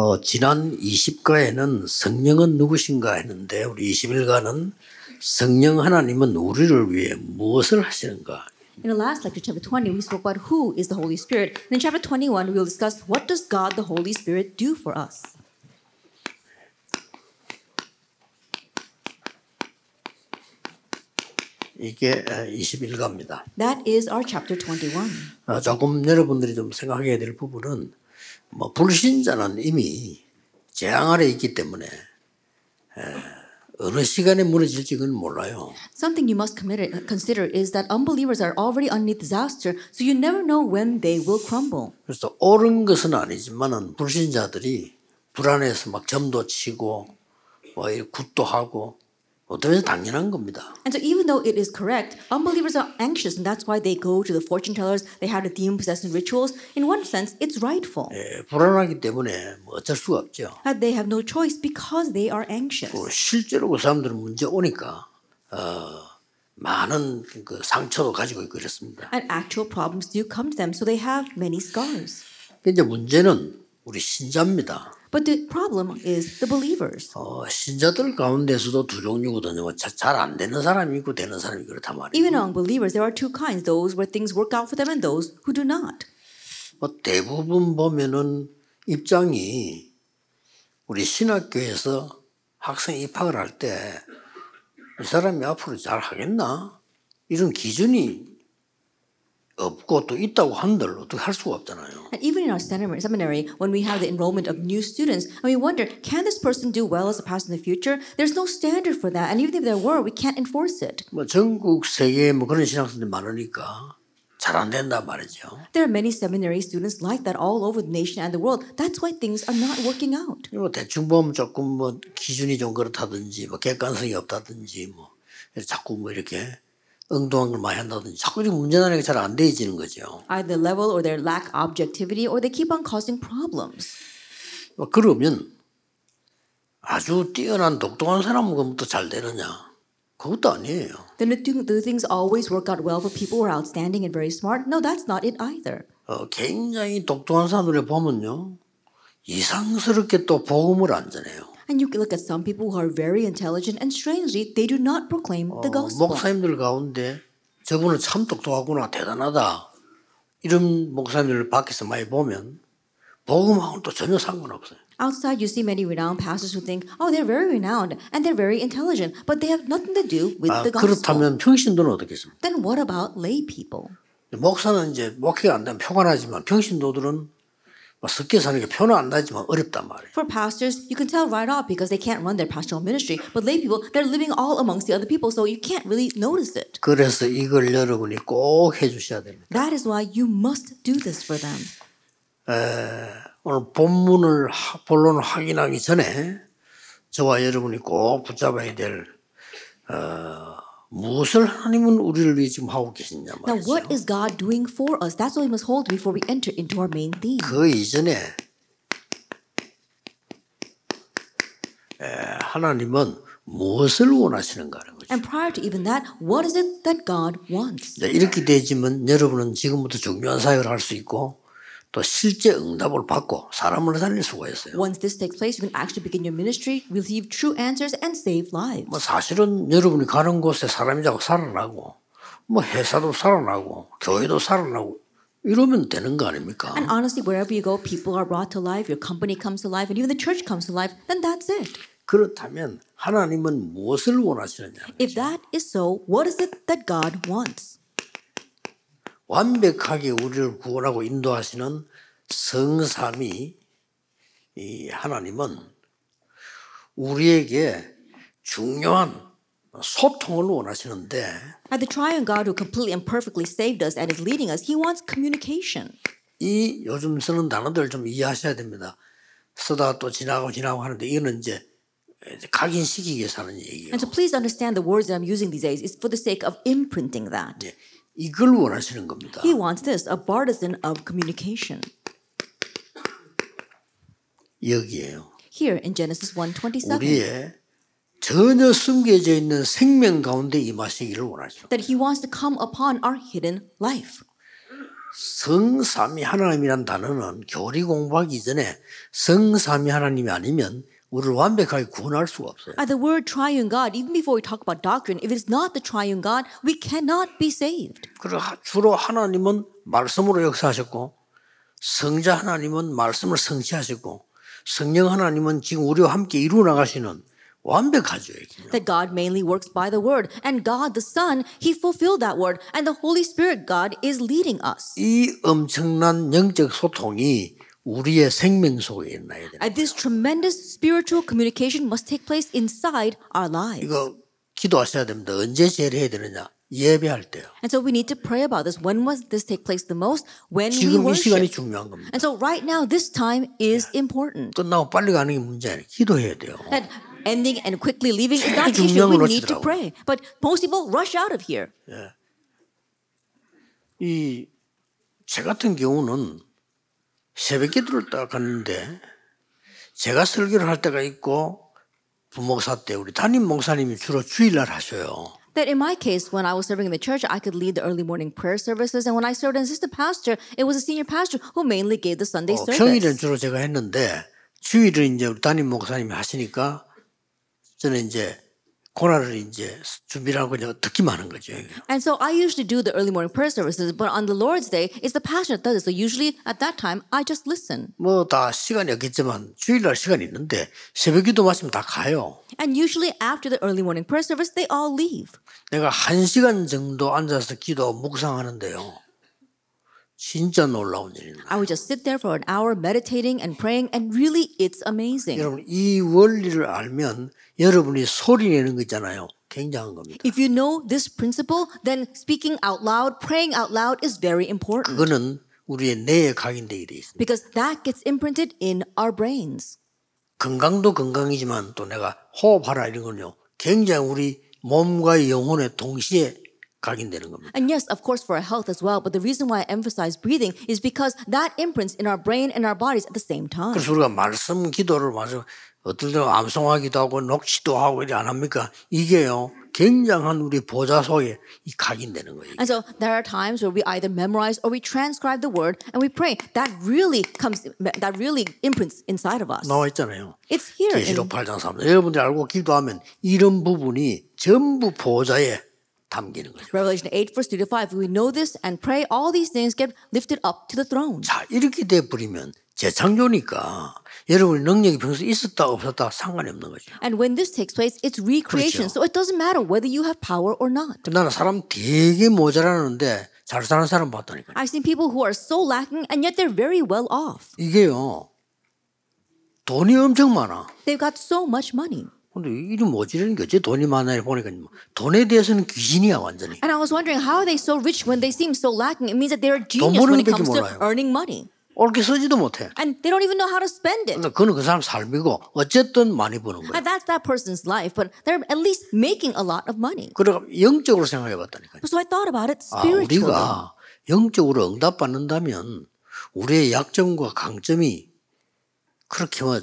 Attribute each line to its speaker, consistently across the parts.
Speaker 1: 어, 지난 20가에는 성령은 누구신가 했는데 우리 21가는 성령 하나님은 우리를 위해 무엇을 하시는가?
Speaker 2: In the last lecture, chapter 20, we spoke about who is the Holy Spirit. And in chapter 21, we'll discuss what does God, the Holy Spirit, do for us.
Speaker 1: 이게 21가입니다.
Speaker 2: That is our chapter 21.
Speaker 1: 조금 여러분들이 좀 생각해야 될 부분은 뭐 불신자는 이미 재앙 아래 있기 때문에 어느 시간에 무너질지 그건 몰라요.
Speaker 2: Something you must consider is that unbelievers are already underneath disaster, so you never know when they will crumble.
Speaker 1: 그래서 옳은 것은 아니지만은 불신자들이 불안해서 막 점도 치고 뭐 굿도 하고 어떻게 당연한 겁니다.
Speaker 2: And so even though it is correct, unbelievers are anxious, and that's why they go to the fortune tellers. They have the demon possession rituals. In one sense, it's rightful.
Speaker 1: 예, 불안하기 때문에 뭐 어쩔 수가 없죠.
Speaker 2: And they have no choice because they are anxious.
Speaker 1: 그 실제로 그 사람들은 문제 오니까 어, 많은 그 상처도 가지고 있고 그렇습니다. And actual problems do come to them, so they have many scars. 이제 문제는 우리 신자입니다.
Speaker 2: But the problem is the believers.
Speaker 1: 어, 신자들 가운데서도 두 종류거든요. 잘안 되는 사람이 있고 되는 사람이 그렇단 말이에요.
Speaker 2: Even among believers there are two kinds, those where things work
Speaker 1: out for them and those who do not. 뭐 대부분 보면은 입장이 우리 신학교에서 학생 입학을 할때이 사람이 앞으로 잘 하겠나? 이런 기준이 없고 또 있다고 한들 어떻게 할 수가 없잖아요.
Speaker 2: And even in our seminary, when we have the enrollment of new students, and we wonder, can this person do well as a pastor in the future? There's no standard for that, and even if there were, we can't enforce it.
Speaker 1: 뭐 전국 세계 뭐 그런 신학생들이 많으니까 잘 안 된다 말이죠.
Speaker 2: There are many seminary students like that all over the nation and the world. That's why things are not working out.
Speaker 1: 뭐 대충 보면 조금 뭐 기준이 좀 그렇다든지 뭐 객관성이 없다든지 뭐 자꾸 뭐 이렇게. 운동한 걸 많이 한다든지 자꾸 이 문제라는 게 잘안 돼지는 거죠.
Speaker 2: Either level or their lack objectivity or they keep on causing problems.
Speaker 1: 그러면 아주 뛰어난 똑똑한 사람은 또잘 되느냐? 그것도 아니에요.
Speaker 2: Then do, do things always work out well for people who are outstanding and very smart? No, that's not it either.
Speaker 1: 어, 굉장히 똑똑한 사람들을 보면요. 이상스럽게 또 복음을 안 전해요.
Speaker 2: And you look at some people who are very intelligent and strangely they do not proclaim the gospel. 어, 목사님들
Speaker 1: 가운데 저분은 참 똑똑하구나 대단하다 이런 목사님들 밖에서 많이 보면 복음하고는 또 전혀 상관없어요.
Speaker 2: Outside, you see many renowned pastors who think, oh, they're very renowned and they're very intelligent,
Speaker 1: but they have nothing to do with 아, the gospel. 그렇다면 평신도는 어떻겠습니까? Then what about lay people? 목사는 이제 목회가 안 되면 평안하지만 평신도들은 석기 사는 게 표는 안 나지만 어렵단 말이에요.
Speaker 2: For pastors, you can tell right off because they can't run their pastoral ministry. But lay people, they're living all amongst the other people, so you can't really notice it.
Speaker 1: 그래서 이걸 여러분이 꼭 해주셔야 됩니다.
Speaker 2: That is why you must do this for them.
Speaker 1: 에, 오늘 본문을 본론을 확인하기 전에 저와 여러분이 꼭 붙잡아야 될 어, 무엇을 하나님은 우리를 위해 지금 하고 계시냐 말이죠.
Speaker 2: Now what is God doing for us? That's what we must hold before we enter into our main theme.
Speaker 1: 그 이전에 에, 하나님은 무엇을 원하시는가라는
Speaker 2: 거죠. And prior to even that, what is it that God wants?
Speaker 1: 이렇게 되지면 여러분은 지금부터 중요한 사역을 할 수 있고 또 실제 응답을 받고 사람을 살릴 수가 있어요.
Speaker 2: Once this takes place, you can actually begin your ministry, receive true answers, and save lives. 뭐
Speaker 1: 사실은 여러분이 가는 곳에 사람이 자꾸 살아나고, 뭐 회사도 살아나고, 교회도 살아나고 이러면 되는 거 아닙니까?
Speaker 2: And honestly, wherever you go, people are brought to life, your company comes to life, and even the church comes to life, then that's it.
Speaker 1: 그렇다면 하나님은 무엇을 원하시느냐? If that is
Speaker 2: so, what is it that
Speaker 1: God wants? 완벽하게 우리를 구원하고 인도하시는 성삼이 이 하나님은 우리에게 중요한 소통을 원하시는데 At the
Speaker 2: triune God who completely and perfectly saved us and
Speaker 1: is leading us, he wants communication. 이 요즘 쓰는 단어들 좀 이해하셔야 됩니다. 쓰다 또 지나고 지나고 하는데 이거는 이제 각인시키기 위해서 하는 얘기예요.
Speaker 2: And so please understand the words that I'm using these days is for the sake of imprinting that.
Speaker 1: 예. 이걸
Speaker 2: 원하시는 겁니다. He wants this, a partisan of communication.
Speaker 1: 여기에요.
Speaker 2: Here in Genesis 1:27. 우리의
Speaker 1: 전혀 숨겨져 있는 생명 가운데 임하시기를 원하시죠.
Speaker 2: That he wants to come upon our hidden life.
Speaker 1: 성삼위 하나님이란 단어는 교리 공부하기 전에 성삼위 하나님이 아니면 우리를 완벽하게 구원할 수가 없어요.
Speaker 2: At the word triune God, even before we talk about doctrine, if it's not the triune God, we cannot be saved.
Speaker 1: 그리고 주로 하나님은 말씀으로 역사하셨고 성자 하나님은 말씀을 성취하셨고 성령 하나님은 지금 우리와 함께 이루어 나가시는 완벽하죠.
Speaker 2: That God mainly works by the word, and God the Son, He fulfilled that word, and the Holy Spirit God
Speaker 1: is leading us. 이 엄청난 영적 소통이 우리의 생명 속에 일어나야
Speaker 2: 됩니다. This tremendous spiritual communication must take place inside our lives.
Speaker 1: 이거 기도하셔야 됩니다. 언제 제일 해야 되느냐? 예배할 때요.
Speaker 2: And so we need to pray about this. When must this take place the most? When we worship. 지금 이 시간이 중요한 겁니다. And so right now, this time is important.
Speaker 1: 끝나고 빨리 가는 게 문제 아니에요. 기도해야 돼요.
Speaker 2: That ending and quickly leaving is not the issue. We need to pray. But most people rush out of here.
Speaker 1: 예. 이제 같은 경우는 새벽 기도를 딱 갔는데 제가 설교를 할 때가 있고 부목사 때 우리 담임 목사님이 주로 주일날 하셔요.
Speaker 2: That in my case, when I was serving in the church, I could lead the early morning prayer services, and when I served as assistant pastor, it was a senior pastor who mainly gave the Sunday 어, service. 평일은
Speaker 1: 주로 제가 했는데 주일은 이제 우리 담임 목사님이 하시니까 저는 이제 고라를 이제 준비를 하고 그냥 듣기만 하는 거죠.
Speaker 2: And so I usually do the early morning prayer services, but on the Lord's Day, it's the passion that does it. So usually at that time, I just listen.
Speaker 1: 뭐다 시간이 없겠지만 주일날 시간이 있는데 새벽기도 마치면 다 가요.
Speaker 2: And usually after the early morning prayer service, they all leave.
Speaker 1: 내가 한 시간 정도 앉아서 기도 묵상하는데요. 진짜 놀라운 일입니다.
Speaker 2: I would just sit there for an hour meditating and praying and
Speaker 1: really it's amazing. 여러분 이 원리를 알면 여러분이 소리 내는 거 있잖아요. 굉장한 겁니다.
Speaker 2: If you know this principle, then speaking out loud, praying out loud
Speaker 1: is very important. 그거는 우리의 뇌에 각인되어 있습니다. Because that gets imprinted in our brains. 건강도 건강이지만 또 내가 호흡하라 이런 건요. 굉장히 우리 몸과 영혼의 동시에 각인되는 겁니다.
Speaker 2: And yes, of course, for our health as well. But the reason why I emphasize breathing is because that imprints in our brain and our bodies at the same time. 그래서
Speaker 1: 우리가 말씀 기도를 마저 어떨 때는 암송하기도 하고 녹지도 하고 이래 안 합니까? 이게요. 굉장한 우리 보좌 속에 이 각인되는 거예요.
Speaker 2: And so there are times where we either memorize or we transcribe the word and we pray. That really comes, that really imprints inside of us. 나와 있잖아요. It's here. 계시록
Speaker 1: 8장 3절. 여러분들 알고 기도하면 이런 부분이 전부 보좌에 담기는 거죠.
Speaker 2: Revelation 8 verse 3 to 5. We know this and pray all these things get lifted up to the throne. 자,
Speaker 1: 이렇게 돼 버리면 재창조니까 여러분 능력이 평소 있었다 없었다 상관이 없는 거죠.
Speaker 2: And when this takes place, it's recreation. 그렇죠. So it doesn't matter whether you have power or not.
Speaker 1: 나는 사람 되게 모자라는데 잘 사는 사람 봤다니까.
Speaker 2: I've seen people who are so lacking and yet they're very well off.
Speaker 1: 이게요. 돈이 엄청 많아.
Speaker 2: They've got so much money.
Speaker 1: 근데 이좀 어지르는 게 어째 돈이 많아요 보니까 돈에 대해서는 귀신이야 완전히.
Speaker 2: And I was wondering how they so rich when they seem so lacking. It means that they're genius when it comes to earning money.
Speaker 1: 옳게 쓰지도 못해.
Speaker 2: And they don't even know how to spend
Speaker 1: it. 그는 그 사람 삶이고 어쨌든 많이 버는 거야.
Speaker 2: And that's that person's life, but they're at least making a lot of money.
Speaker 1: 그래 영적으로 생각해봤다니까.
Speaker 2: So I thought about it spiritually. 아,
Speaker 1: 우리가 영적으로 응답받는다면 우리의 약점과 강점이 그렇게 와.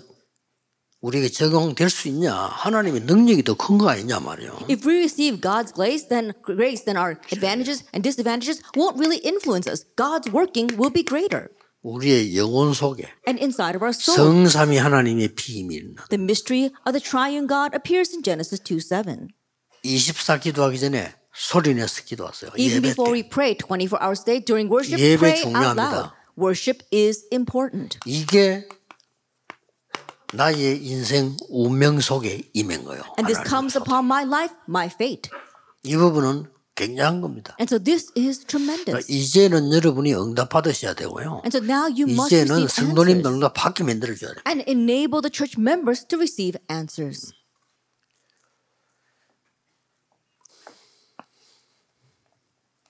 Speaker 1: 우리에게 적용될 수 있냐? 하나님의 능력이 더 큰 거 아니냐 말이요.
Speaker 2: If we receive God's grace, then grace, then our advantages and disadvantages won't really influence us. God's working will be greater.
Speaker 1: 우리의 영혼 속에
Speaker 2: and inside of our soul, 성삼위
Speaker 1: 하나님의 비밀.
Speaker 2: The mystery of the triune God appears in Genesis 2:7.
Speaker 1: 24 기도하기 전에 소리 내서 기도하세요. Even before
Speaker 2: we pray 24 hours a day during worship, pray out loud.
Speaker 1: Worship is
Speaker 2: important.
Speaker 1: 이게 나의 인생 운명 속에 임한 거예요. And this
Speaker 2: comes upon my life, my fate.
Speaker 1: 이 부분은 굉장한 겁니다. And so this is tremendous. 이제는 여러분이 응답받으셔야 되고요.
Speaker 2: And so now you must 이제는
Speaker 1: 성도님들 응답받게 만들어줘야 돼요.
Speaker 2: And enable the church members to receive answers.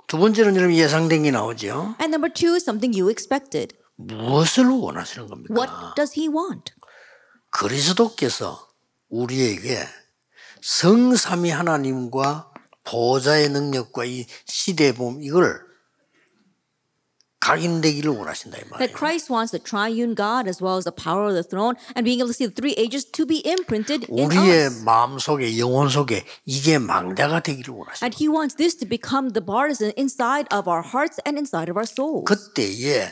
Speaker 1: 두 번째는 여러분 예상된 게 나오죠.
Speaker 2: And number two, something you expected.
Speaker 1: 무엇을 원하시는
Speaker 2: 겁니까? What does he want?
Speaker 1: 그리스도께서 우리에게 성삼위 하나님과 보호자의 능력과 이 시대의 봄 이걸 각인되기를 원하신다 이 말이에요.
Speaker 2: That Christ wants the triune God as well as the power of the throne and being able to see the three ages to be imprinted in us.
Speaker 1: 우리의 마음 속에 영혼 속에 이게 망대가 되기를 원하신다.
Speaker 2: And He wants this to become the partisan inside of our hearts and inside of our souls.
Speaker 1: 그때에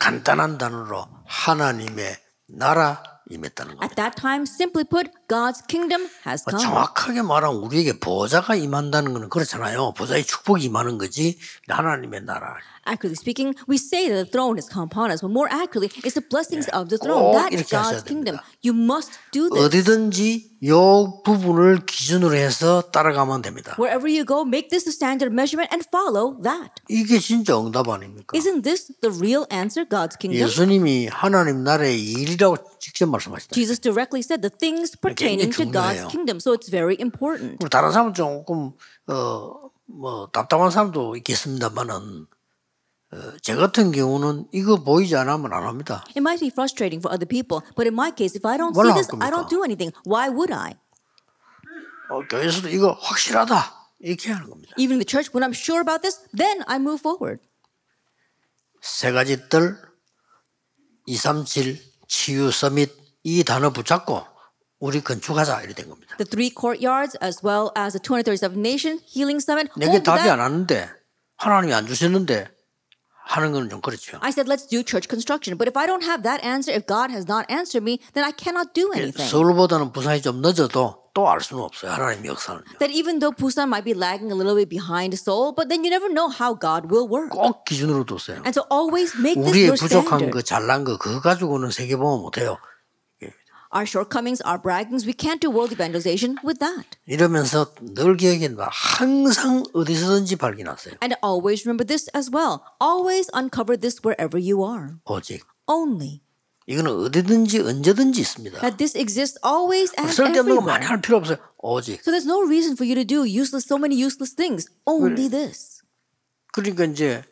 Speaker 1: 간단한 단어로 하나님의 나라 임했다는
Speaker 2: 겁니다. At that time, simply put, God's kingdom
Speaker 1: has 그 come. 정확하게 말하면 우리에게 보좌가 임한다는 것은 그렇잖아요. 보좌의 축복이 임하는 거지 하나님의 나라.
Speaker 2: accurately speaking, we say that the throne is upon us, but more accurately, it's the blessings of the throne. That is God's kingdom. You must do this.
Speaker 1: 어디든지 요 부분을 기준으로 해서 따라가면 됩니다.
Speaker 2: Wherever you go, make this the standard measurement and follow that.
Speaker 1: 이게 진짜 응답 아닙니까?
Speaker 2: Isn't this the real answer, God's kingdom?
Speaker 1: 예수님이 하나님 나라의 일이라고 직접 말씀하셨다. Jesus
Speaker 2: directly said the things pertaining to God's kingdom, so it's very important.
Speaker 1: 다른 사람 조금 어뭐 답답한 사람도 있겠습니다만은. 저 같은 경우는 이거 보이지 않으면 안 합니다.
Speaker 2: It might be frustrating for other people, but in my case, if I don't see this, 겁니까? I don't do anything. Why would I?
Speaker 1: 어, 교회에서도 이거 확실하다
Speaker 2: 이렇게 하는 겁니다. Even the church, when I'm sure about this, then I move forward.
Speaker 1: 세 가지 뜰, 2, 3, 7, 치유 서밋 이 단어 붙잡고 우리 건축하자 이렇게 된 겁니다.
Speaker 2: The three courtyards as well as the 237 nation healing summit. 내게 답이 안
Speaker 1: 왔는데 하나님이 안 주시는데 하는 거는 좀 그렇죠.
Speaker 2: I said let's do church construction. But if I don't have that answer, if God has not answered me, then I cannot do anything.
Speaker 1: 서울보다는 부산이 좀 늦어도 또 알 수는 없어요. 하나님 역사는.
Speaker 2: That even though Busan might be lagging a little bit behind Seoul, but then you never know how God will work. 꼭
Speaker 1: 기준으로 두세요. And
Speaker 2: so always make this your standard. 우리의 부족한 거,
Speaker 1: 잘난 거 그거 가지고는 세계 보험 못 해요.
Speaker 2: our shortcomings, our braggings. We can't do world evangelization with that.
Speaker 1: 이러면서 늘 항상 어디서든지
Speaker 2: And always remember this as well. Always uncover this wherever you are.
Speaker 1: 오직. Only. 이거는 어디든지 언제든지 있습니다.
Speaker 2: That this exists always and 쓸데없는 거 많이
Speaker 1: 할 필요 없어요. 오직. So
Speaker 2: there's no reason for you to do useless so many useless things. Only this.
Speaker 1: 그러니까 이제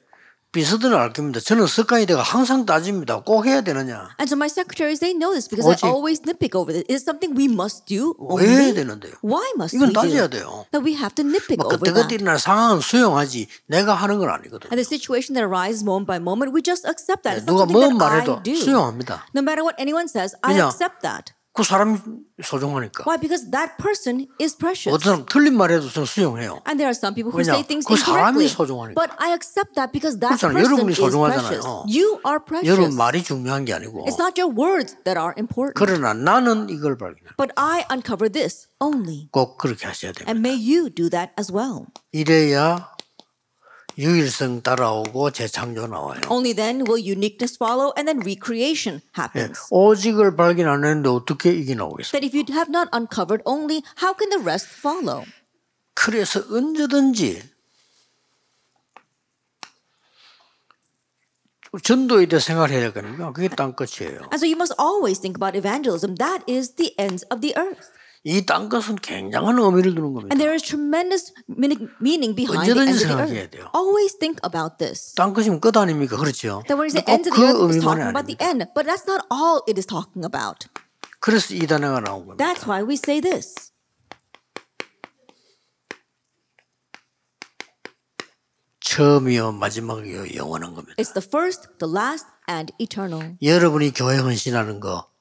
Speaker 1: 비서들은 알 겁니다. 저는 석가이대가 항상 따집니다. 꼭 해야 되느냐?
Speaker 2: And so my secretaries they know this because I always nitpick over this. Is something we must do? 왜 해야 되는데요? Why must 이건 we 따져야 do? 돼요. That we have to nitpick over
Speaker 1: that. 그때그때 일어날 상황은 수용하지 내가 하는 건 아니거든요.
Speaker 2: And the situation that arises moment by moment, we just accept that. 네, 누가 뭐 말해도 수용합니다. No matter what anyone says, I accept that.
Speaker 1: 그 사람이 소중하니까.
Speaker 2: Why? Because that person is precious. 어떤
Speaker 1: 사람 틀린 말해도 저는 수용해요.
Speaker 2: And there are some people who 왜냐? say things 그 사람이 소중하니까. But I accept that because that person 여러분이 is 소중하잖아요. precious. You are precious. 여러분
Speaker 1: 말이 중요한 게 아니고. It's
Speaker 2: not your words that are important.
Speaker 1: 그러나 나는 이걸 발견해.
Speaker 2: But I uncover this only.
Speaker 1: 꼭 그렇게 하셔야 됩니다.
Speaker 2: And may you do that as well.
Speaker 1: 이래야 유일성 따라오고 재창조 나와요.
Speaker 2: Only then will uniqueness follow and then recreation
Speaker 1: happens. 예, 오직을 발견 안 했는데 어떻게 이게 나오겠어요?
Speaker 2: That if you have not uncovered only, how can the rest follow?
Speaker 1: 그래서 언제든지 전도에 대해 생각해야 되거든요. 그게 땅 끝이에요.
Speaker 2: And so you must always think about evangelism. That is the ends of the earth.
Speaker 1: 이땅 것은 굉장한 의미를 두는 겁니다.
Speaker 2: And there is tremendous meaning behind the end of the earth. 돼요. Always think about this.
Speaker 1: 땅 것이면 끝 아닙니까? 그렇죠. That when it's the end of the earth, it's talking about the
Speaker 2: end, but that's not all it is talking
Speaker 1: about. 그래서 이 단어가 나온 겁니다.
Speaker 2: That's why we say this.
Speaker 1: 처음이요 마지막이요 영원한 겁니다.
Speaker 2: It's the first, the last, and eternal.
Speaker 1: 여러분이 교회 헌신하는 거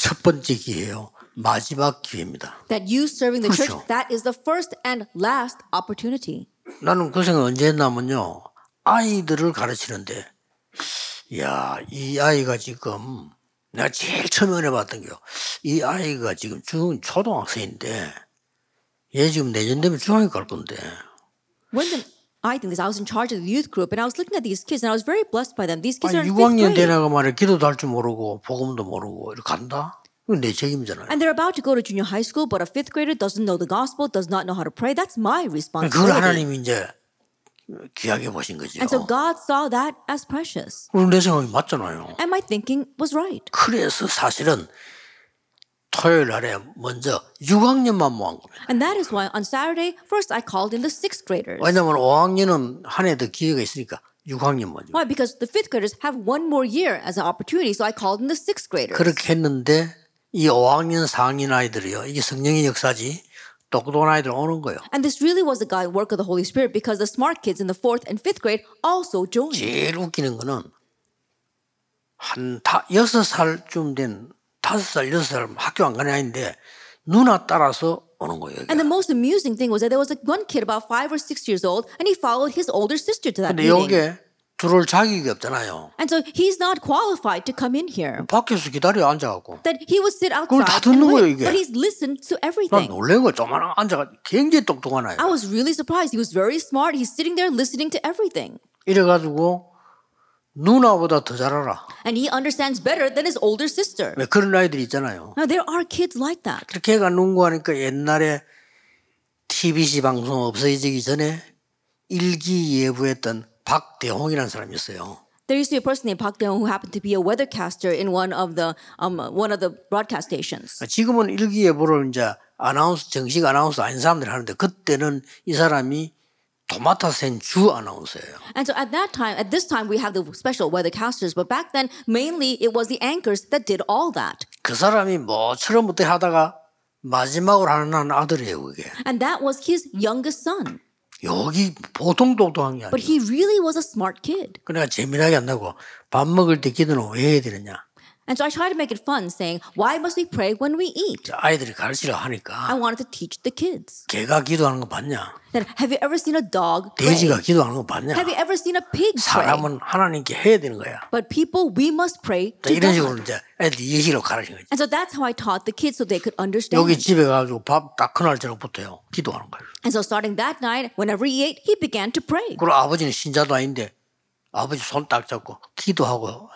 Speaker 1: 첫 번째 기회요. 마지막 기회입니다.
Speaker 2: That you serving the 그렇죠. church that is the first and last opportunity.
Speaker 1: 나는 그 생각 언제 했냐면요. 아이들을 가르치는데 야, 이 아이가 지금 내가 제일 처음에 은혜 받던 게요. 이 아이가 지금 중 초등학생인데 얘 지금 내년 되면 중학교 갈 건데.
Speaker 2: When the, I think this, I was in charge of the youth group and I was looking at these kids and I was very blessed by them. These kids 아니, are in 6학년 되나가
Speaker 1: 말해 기도도 할 줄 모르고 복음도 모르고 이렇게 간다. 내 책임이잖아요.
Speaker 2: And they're about to go to junior high school, but a fifth grader doesn't know the gospel, does not know how to pray. That's my responsibility. 그걸 하나님이
Speaker 1: 이제 귀하게 보신 거죠. And so
Speaker 2: God saw that as precious.
Speaker 1: 내 생각이 맞잖아요.
Speaker 2: And my thinking was right.
Speaker 1: 그래서 사실은 토요일 날에 먼저 6학년만 모은 겁니다.
Speaker 2: And that is why on Saturday first I called in the sixth graders.
Speaker 1: 5학년은 한 기회가 있으니까 6학년 먼저.
Speaker 2: Why? Because the fifth graders have one more year as an opportunity, so I called in the sixth graders. 그렇게
Speaker 1: 했는데 이 5학년 4학년 아이들이요. 이게 성령의 역사지. 똑똑한 아이들 오는 거예요.
Speaker 2: And this really was the God work of the Holy Spirit because the smart kids in the 4th and 5th grade also
Speaker 1: joined. 제일 웃기는 거는 한다 6살쯤 된 5살, 6살 학교 안 가는 아이인데 누나 따라서 오는 거예요.
Speaker 2: And the most amusing thing was that there was like one kid about 5 or 6 years old and he followed his older sister to that 근데 meeting. 근데
Speaker 1: 이게 들어올 자격이 없잖아요.
Speaker 2: And so he's not qualified to come in here.
Speaker 1: 밖에서 기다려 앉아갖고.
Speaker 2: That he would sit outside. 그걸 다 듣는 거예요 이게. But he's listened to everything. 난 놀래고
Speaker 1: 조만한 앉아가 굉장히 똑똑한 아이. I
Speaker 2: was really surprised. He was very smart. He's sitting there listening to everything.
Speaker 1: 이래가지고 누나보다 더 잘 알아.
Speaker 2: And he understands better than his older sister.
Speaker 1: 왜 그런 아이들이 있잖아요.
Speaker 2: Now there are kids like that.
Speaker 1: 그렇게 걔가 농구하니까 옛날에 TBC 방송 없어지기 전에 일기 예보했던 박대홍이라는 사람이 있어요.
Speaker 2: There used to be a person named Park Deong who happened to be a weathercaster in one of the um one
Speaker 1: of the broadcast stations. 지금은 일기예보를 이제 아나운서 정식 아나운서 아닌 사람들이 하는데 그때는 이 사람이 도맡아센 주 아나운서예요.
Speaker 2: And so at that time, at this time, we have the special weathercasters, but back then mainly it was the anchors that did all that.
Speaker 1: 그 사람이 뭐처럼 못해 하다가 마지막으로 하는 아들이에요, 그게.
Speaker 2: And that was his youngest son.
Speaker 1: 여기 보통 똑똑한게 아니야. But
Speaker 2: he really was a smart
Speaker 1: kid. 그러니까 재미나게 안나고밥 먹을 때 기도는 왜 해야 되느냐?
Speaker 2: And so I tried to make it fun, saying, Why must we pray when we eat?
Speaker 1: I
Speaker 2: wanted to teach the kids.
Speaker 1: have
Speaker 2: you ever seen a dog
Speaker 1: pray? Have you
Speaker 2: ever seen a pig
Speaker 1: pray?
Speaker 2: But people, we must pray to God.
Speaker 1: 이제 And
Speaker 2: so that's how I taught the kids so they could understand. And so starting that night, whenever he ate, he began to pray.
Speaker 1: 아버지 손 잡고 기도하고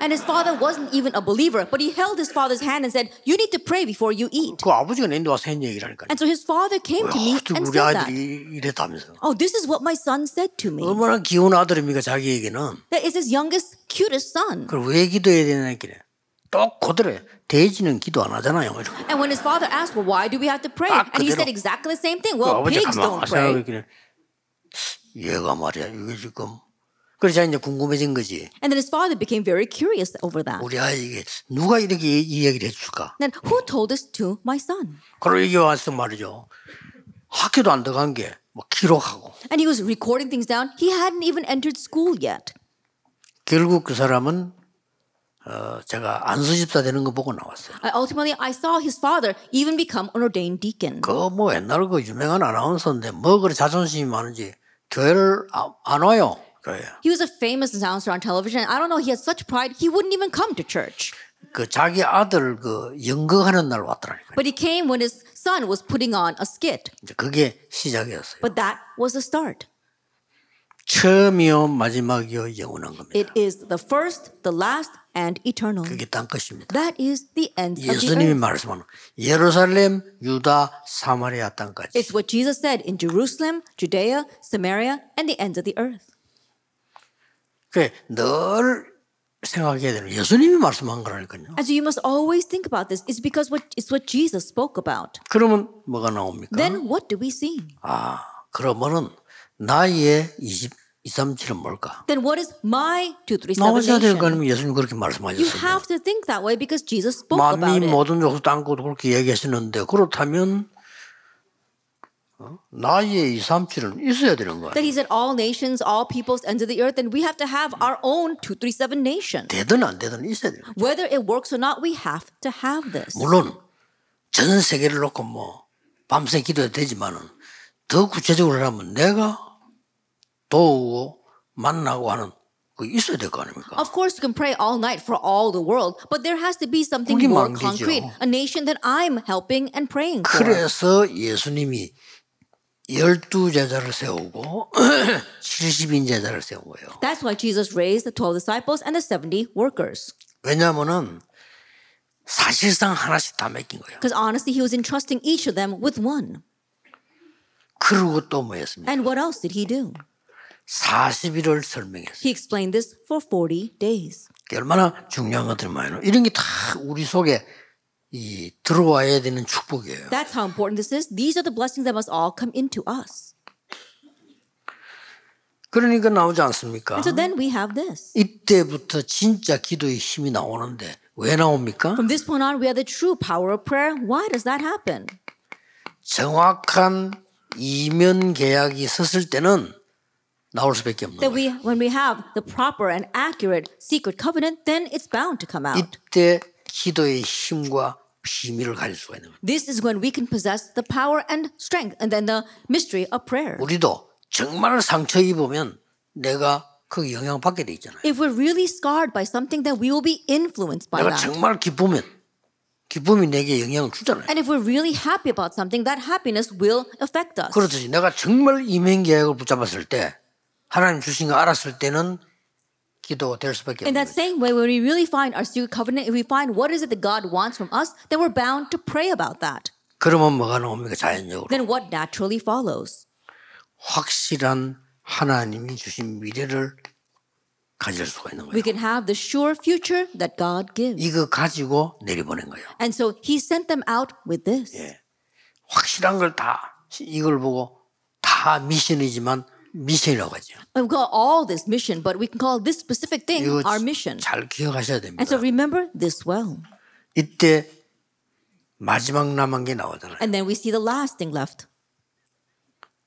Speaker 2: and his father wasn't even a believer, but he held his father's hand and said, "You need to pray before you
Speaker 1: eat." And
Speaker 2: so his father came to me and said
Speaker 1: that.
Speaker 2: Oh, this is what my son said to me.
Speaker 1: 얼마나 귀여운 아들입니까 자기 얘기는.
Speaker 2: That is his youngest, cutest son.
Speaker 1: 그걸 왜 기도해야 되냐 이렇게. 똑 그대로 돼지는 기도 안 하잖아요.
Speaker 2: And when his father asked, "Well, why do we have to pray?" And he said exactly the same thing. Well, pigs don't pray.
Speaker 1: 얘가 말이야 이게 지금. 그러자 이제 궁금해진 거지.
Speaker 2: And then his father became very curious over that. 우리
Speaker 1: 아이에게 누가 이렇게 이 얘기를 해줄까?
Speaker 2: Then who told this to my son?
Speaker 1: 그리고 이게 와서 말이죠. 학교도 안 들어간 게 뭐 기록하고.
Speaker 2: And he was recording things down. He hadn't even entered school yet.
Speaker 1: 결국 그 사람은 어, 제가 안수집사 되는 거 보고 나왔어요.
Speaker 2: I ultimately I saw his father even become an ordained deacon.
Speaker 1: 그뭐 옛날 그 유명한 아나운서인데 뭐 그리 자존심이 많은지 교회를 안 와요. Oh, yeah.
Speaker 2: He was a famous announcer on television. I don't know. He had such pride. He wouldn't even come to church.
Speaker 1: 그 자기 아들 그 연극하는 날 왔더라니까.
Speaker 2: But he came when his son was putting on a skit.
Speaker 1: 그게 시작이었어요.
Speaker 2: But that was the start.
Speaker 1: 처음이요 마지막이요 영원한 겁니다.
Speaker 2: It is the first, the last, and eternal. 그게 땅 것입니다. That is the end of the earth. 예수님이 말씀하는
Speaker 1: 예루살렘, 유다, 사마리아 땅까지.
Speaker 2: It's what Jesus said in Jerusalem, Judea, Samaria, and the ends of the earth.
Speaker 1: 그늘 생각해야 되는 예수님이 말씀한 거라니까요.
Speaker 2: And so you must always think about this. It's because what it's what Jesus spoke about.
Speaker 1: 그러면 뭐가 나옵니까?
Speaker 2: Then what do we see?
Speaker 1: 아, 그러면은 나의 20 237은 뭘까?
Speaker 2: Then what is my 237? 나오셔야 될 거는
Speaker 1: 예수님 그렇게 말씀하셨어요. You
Speaker 2: have to think that way because Jesus spoke about it. 만민 모든
Speaker 1: 족속 땅고 그렇게 얘기하시는데 그렇다면 나의 2, 3, 7은 있어야 되는 거야. That he
Speaker 2: said all nations, all peoples under the earth, and we have to have our own 237 nation.
Speaker 1: 되든 안 되든 있어야 돼.
Speaker 2: Whether it works or not, we have to have
Speaker 1: this. 물론 전 세계를 놓고 뭐 밤새 기도해도 되지만은 더 구체적으로 하면 내가 도우고 만나고 하는 있어야 될 거 아닙니까?
Speaker 2: Of course, you can pray all night for all the world, but there has to be something more concrete, a nation that I'm helping and praying for. 그래서
Speaker 1: 예수님이 열두 제자를 세우고 70인 제자를 세우고요.
Speaker 2: That's why Jesus raised the 12 disciples and the 70 workers.
Speaker 1: 왜냐면은 사실상 하나씩 다 맡긴 거예요.
Speaker 2: Because honestly he was entrusting each of them with one.
Speaker 1: 그리고 또 뭐였습니까?
Speaker 2: And what else did he do?
Speaker 1: 40일을 설명했어요.
Speaker 2: He explained this for 40 days.
Speaker 1: 얼마나 중요한 것들 많아요. 이런 게 다 우리 속에 이 들어와야 되는 축복이에요.
Speaker 2: That's how important this is. These are the blessings that must all come into us.
Speaker 1: 그러니까 나오지 않습니까? And so then
Speaker 2: we have this.
Speaker 1: 이때부터 진짜 기도의 힘이 나오는데 왜 나옵니까? From
Speaker 2: this point on, we have the true power of prayer. Why does that happen?
Speaker 1: 정확한 이면 계약이 섰을 때는 나올 수밖에 없는
Speaker 2: that we, When we have the proper and accurate secret covenant, then it's bound to come out.
Speaker 1: 이때 기도의 힘과 비밀을 가질 수가 있는 거예요.
Speaker 2: This is when we can possess the power and strength and then the mystery of prayer.
Speaker 1: 우리도 정말 상처 입으면 내가 그 영향 받게 돼 있잖아요.
Speaker 2: If we're really scarred by something, then we will be influenced by 내가 that. 정말
Speaker 1: 기쁘면 기쁨이 내게 영향을 주잖아요.
Speaker 2: And if we're really happy about something, that happiness will affect
Speaker 1: us. 그렇듯이 내가 정말 이민 계약을 붙잡았을 때 하나님 주신 거 알았을 때는 기도될 수밖에 In that
Speaker 2: same way, when we really find our secret covenant, if we find what is it that God wants from us, then we're bound to pray about that.
Speaker 1: 그러면 뭐가 나옵니까 자연적으로?
Speaker 2: Then what naturally follows?
Speaker 1: 확실한 하나님이 주신 미래를 가질 수가 있는 We
Speaker 2: can have the sure future that God gives.
Speaker 1: 이거 가지고 거예요.
Speaker 2: And so He sent them out with this.
Speaker 1: 예. 확실한 걸다 이걸 보고 다 미신이지만 미션이라고 하죠.
Speaker 2: We call all this mission, but we can call this specific thing our mission. 잘
Speaker 1: 기억하셔야 됩니다. And so remember this well. 이때 마지막 남은 게 나오잖아요.
Speaker 2: And then we see the last thing left.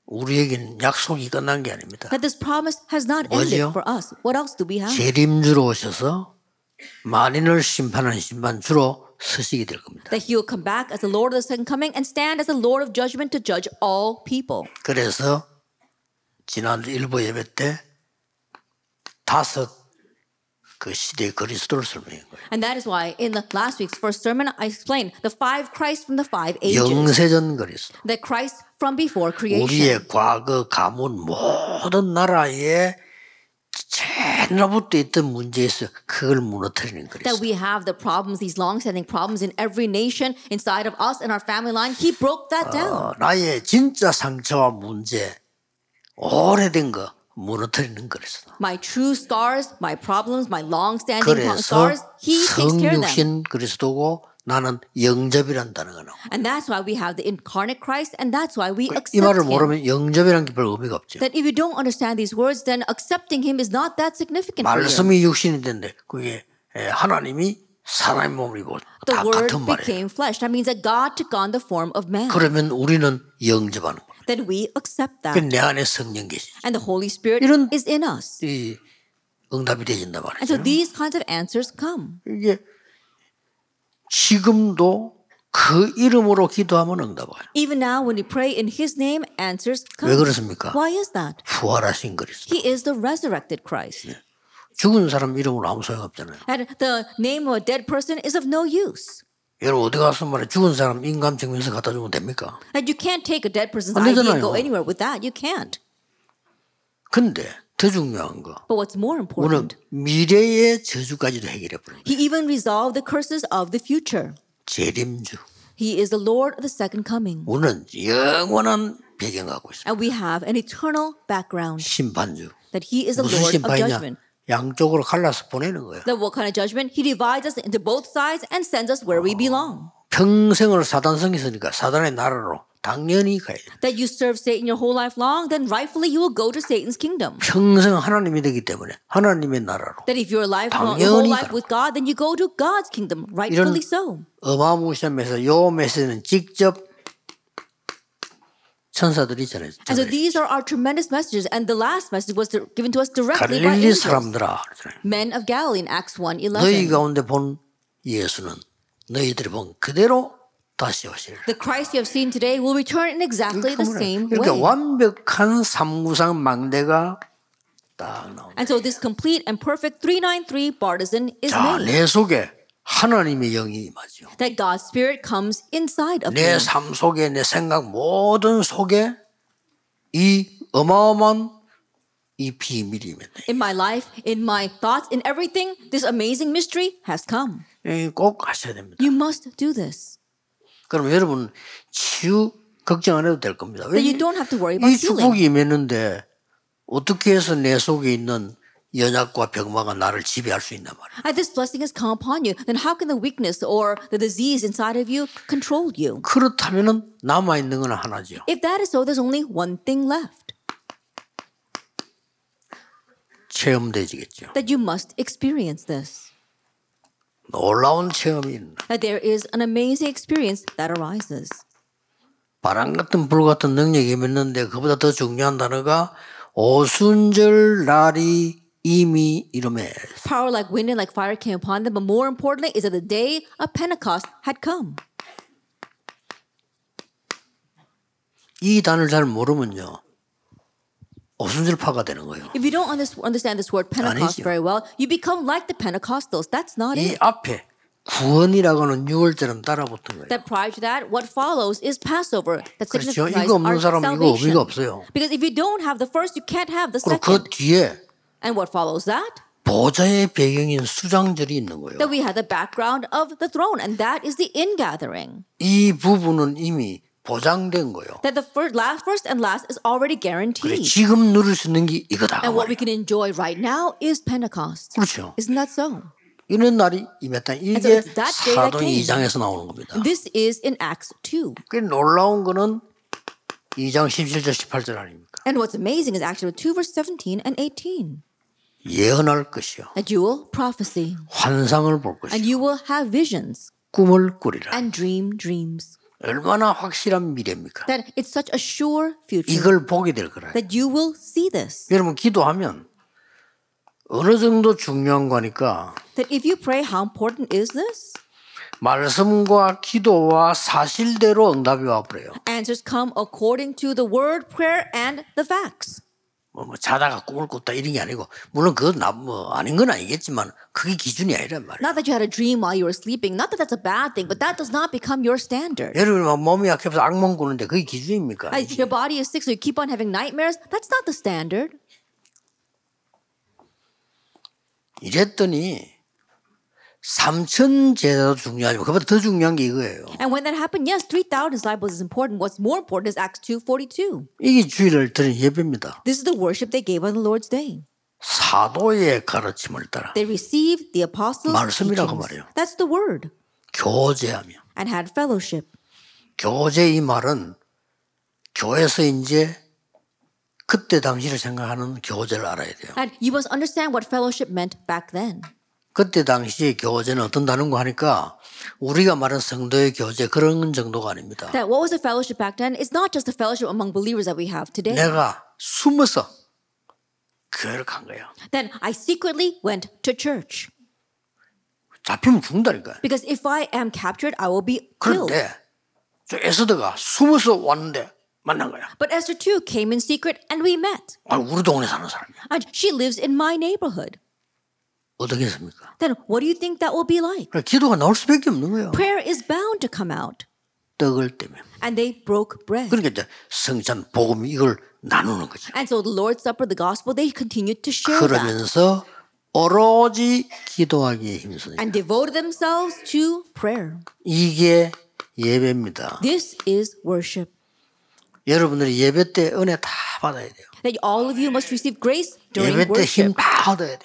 Speaker 1: 우리에게는 약속이 끝난 게 아닙니다.
Speaker 2: That this promise has not ended for us. What else do we have?
Speaker 1: 재림주로 오셔서 만인을 심판하는 심판주로 쓰시게 될 겁니다.
Speaker 2: That he will come back as the Lord of the second coming and stand as the Lord of judgment to judge
Speaker 1: all people. 그래서 지난 일부 예배 때 다섯 그 시대의 그리스도를 설명한 거예요.
Speaker 2: And that is why in the last week's first sermon I explained the five Christ from the five ages. 영세전 그리스도. The Christ from before creation. 우리의
Speaker 1: 과거 가문 모든 나라의 옛날부터 있던 문제에서 그걸 무너뜨리는 그리스도.
Speaker 2: That we have the problems, these long-standing problems in every nation, inside of us and our family line. He broke that down. 어,
Speaker 1: 나의 진짜 상처와 문제. 오래된 거 무너뜨리는 거랬어.
Speaker 2: My true scars, my problems, my long-standing scars, he takes care of them. 성육신
Speaker 1: 그리스도고 나는 영접이란 단어가 나와.
Speaker 2: And that's why we have the incarnate Christ, and that's why we accept him. 이 말을 모르면
Speaker 1: 영접이란 게 별 의미가 없죠. That
Speaker 2: if you don't understand these words, then accepting him is not that significant. 말씀이
Speaker 1: 육신이 된데 그게 하나님이 사람 몸을 입고
Speaker 2: 다 같은 말이에요. The word became flesh. That means that God took on the form of man. 그러면
Speaker 1: 우리는 영접하는 거예요.
Speaker 2: then we accept that. 안에
Speaker 1: 성령 계시.
Speaker 2: And the Holy Spirit is in us.
Speaker 1: 이 응답이 말이죠. And so these
Speaker 2: kinds of answers come.
Speaker 1: 이게 지금도 그 이름으로 기도하면
Speaker 2: Even now when we pray in his name answers come. 왜 그렇습니까? Why is that?
Speaker 1: 부활하신 그리스도.
Speaker 2: He is the resurrected
Speaker 1: Christ. 네. 죽은 사람 이름으로 아무 소용 없잖아요.
Speaker 2: And the name of a dead person is of no use.
Speaker 1: 여러분 어디 가서 말해 죽은 사람 인감 증명서 갖다 주면 됩니까?
Speaker 2: And you can't take a dead person's ID and go anywhere with that. You can't.
Speaker 1: 근데 더 중요한 거.
Speaker 2: But what's more important?
Speaker 1: 오늘 미래의 저주까지도 해결해 버립니다.
Speaker 2: He even resolved the curses of the future.
Speaker 1: 재림주.
Speaker 2: He is the Lord of the second coming.
Speaker 1: 우리는 영원한 배경 갖고
Speaker 2: 있습니다. And we have an eternal background.
Speaker 1: 심판주.
Speaker 2: That he is the Lord 심판이냐? of judgment.
Speaker 1: 양쪽으로 갈라서 보내는 거예요.
Speaker 2: Then what kind of judgment? He divides us into both sides and sends us where we belong.
Speaker 1: 평생을 사단성이 있으니까 사단의 나라로 당연히 가야 돼.
Speaker 2: That you serve Satan your whole life long, then rightfully you will go to Satan's kingdom.
Speaker 1: 평생 하나님이 되기 때문에 하나님의 나라로.
Speaker 2: That if your life long, your whole life with God, then you go to God's kingdom, rightfully so.
Speaker 1: 어마무시한 메시지, 요 메시지는 직접 And
Speaker 2: So these are our tremendous messages, and the last message was given to us directly by 갈릴리
Speaker 1: 사람들아,
Speaker 2: men of Galilee in Acts 1:11. 너희
Speaker 1: 가운데 본 예수는 너희들이 본 그대로 다시
Speaker 2: The Christ you have seen today will return in exactly the same way. 그러니까
Speaker 1: 완벽한 삼구상 망대가 딱 나옵니다.
Speaker 2: And so this complete and perfect 393 partisan is made.
Speaker 1: 자내 속에 하나님의 영이 임하죠.
Speaker 2: That God's spirit comes inside of 내삶
Speaker 1: 속에 내 생각 모든 속에 이 어마어마한 이 비밀이 임했네.
Speaker 2: In my life, in my thoughts, in everything, this amazing mystery has come.
Speaker 1: 꼭 하셔야 됩니다. You must do this. 그럼 여러분 치유 걱정 안 해도 될 겁니다.
Speaker 2: 이 축복이
Speaker 1: 임했는데 어떻게 해서 내 속에 있는 연약과 병마가 나를 지배할 수 있단 말이야.
Speaker 2: And this blessing has come upon you. Then how can the weakness or the disease inside of you control
Speaker 1: you? 그렇다면은 남아 있는 건 하나죠.
Speaker 2: If that is so, there's only one thing left.
Speaker 1: 체험되지겠죠.
Speaker 2: That you must experience this.
Speaker 1: 놀라운 체험이 있는.
Speaker 2: That there is an amazing experience that arises.
Speaker 1: 바람 같은 불 같은 능력이 있는데 그보다 더 중요한 단어가 오순절 날이
Speaker 2: Power like wind and like fire came upon them, but more importantly is that the day of Pentecost had come.
Speaker 1: 이 단어를 잘 모르면요. 오순절파가 되는 거예요.
Speaker 2: If you don't understand this word Pentecost 아니죠. very well, you become like the Pentecostals. That's not 이 it. 이
Speaker 1: 앞에 구원이라고는 유월절은 따라붙은
Speaker 2: 거예요. That prior to that, what follows is Passover. That 그렇죠. 이거 없는 사람은 이거 의미가 없어요. Because if you don't have the first, you can't have the second. 그리고 그 뒤에 and what follows that?
Speaker 1: 보좌의 배경인 수장들이 있는 거예요. That
Speaker 2: we had the background of the throne, and that is the ingathering.
Speaker 1: 이 부분은 이미 보장된 거예요.
Speaker 2: That the first, last, first and last is already guaranteed. 그래,
Speaker 1: 지금 누릴 수 있는 게 이거다. And what we
Speaker 2: can enjoy right now is Pentecost. 그렇죠. Isn't that so? 이런 날이
Speaker 1: 임했다. 이게 사도행 2장에서 나오는 겁니다.
Speaker 2: This is in Acts 2. 그 놀라운 거는
Speaker 1: 2장 17절 18절 아닙니까?
Speaker 2: And what's amazing is actually 2 verse 17 and 18.
Speaker 1: 예언할 것이요.
Speaker 2: That you will prophesy.
Speaker 1: 환상을 볼 것이요. And
Speaker 2: you will have visions.
Speaker 1: 꿈을 꾸리라. And dream dreams. 얼마나 확실한 미래입니까? That it's such a sure future. 이걸 보게 될 거라. That you will see this. 여러분 기도하면 어느 정도 중요한 거니까.
Speaker 2: That if you pray, how important is this?
Speaker 1: 말씀과 기도와 사실대로 응답이 와버려요.
Speaker 2: Answers come according to the word, prayer, and the facts.
Speaker 1: 뭐, 뭐 자다가 꿈을 꿨다 이런 게 아니고 물론 그건 나뭐 아닌 건 아니겠지만 그게 기준이 아니란 말이야.
Speaker 2: Not that you had a dream while you were sleeping. Not that that's a bad thing, but that does not become your standard.
Speaker 1: 예를 들면 몸이 약해서 악몽 꾸는데 그게 기준입니까? I,
Speaker 2: your body is sick, so you keep on having nightmares. That's not the standard.
Speaker 1: 이랬더니 3천 제사도 중요하지만 그보다 더 중요한 게 이거예요.
Speaker 2: And when that happened, yes, 3,000 disciples is important. What's more important is Acts 2:42.
Speaker 1: 이게 주일을 드린 예배입니다.
Speaker 2: This is the worship they gave on the Lord's day.
Speaker 1: 사도의 가르침을 따라.
Speaker 2: They received the apostles' 말씀이라고 말해요. That's the word.
Speaker 1: 교제하며.
Speaker 2: And had fellowship.
Speaker 1: 교제 이 말은 교회에서 이제 그때 당시를 생각하는 교제를 알아야
Speaker 2: 돼요. And you must understand what fellowship meant back then.
Speaker 1: 그때 당시 교제는 어떤다는 거 하니까 우리가 말하는 성도의 교제 그런 정도가 아닙니다.
Speaker 2: That what was the fellowship back then is not just the fellowship among believers that we have today.
Speaker 1: 내가 숨어서 교회를 간 거야.
Speaker 2: Then I secretly went to church.
Speaker 1: 잡히면 죽는다니까.
Speaker 2: Because if I am captured, I will be
Speaker 1: killed. 그런데 저 에스더가 숨어서 왔는데 만난 거야.
Speaker 2: But Esther too came in secret and we met.
Speaker 1: 아, 우리 동네 사는 사람이야.
Speaker 2: And she lives in my neighborhood.
Speaker 1: 어떻겠습니까?
Speaker 2: Then what do you think that will be like?
Speaker 1: 기도가 나올 수밖에 없는 거예요.
Speaker 2: Prayer is bound to come out.
Speaker 1: 떡을 때문에.
Speaker 2: And they broke
Speaker 1: bread. 그러니까 이제 성찬 복음 이걸 나누는 거죠.
Speaker 2: And so the Lord's Supper, the gospel, they continued to share
Speaker 1: 그러면서 that. 오로지 기도하기에 힘쓰는.
Speaker 2: And devoted themselves to
Speaker 1: prayer. 이게 예배입니다.
Speaker 2: This is worship.
Speaker 1: 여러분들이 예배 때 은혜 다 받아야 돼요.
Speaker 2: that all of you must receive grace
Speaker 1: during worship.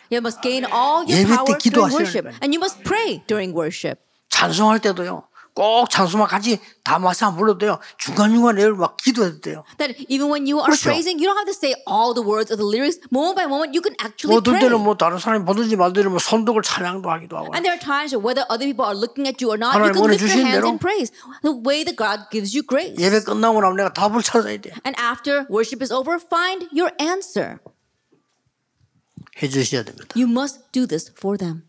Speaker 2: You must gain all your power during worship.
Speaker 1: And you must pray during worship. 찬송할 때도요. 꼭 찬송만 같이 다 마사 불러도 돼요. 중간중간 내를 막 기도해도 돼요.
Speaker 2: That even when you are 그렇죠? praising, you don't have to say all the words of the lyrics. Moment by moment, you can actually pray. 어떤 때는
Speaker 1: 뭐 다른 사람이 보든지 말든지 뭐 선독을 찬양도 하기도 하고. And
Speaker 2: there are times whether other people are looking at you or not, you can lift your hands 대로. in praise. The way that God gives you grace. 예배
Speaker 1: 끝나고 나면 내가 답을 찾아야 돼.
Speaker 2: And after worship is over, find your answer.
Speaker 1: 해주셔야 됩니다.
Speaker 2: You must do this for them.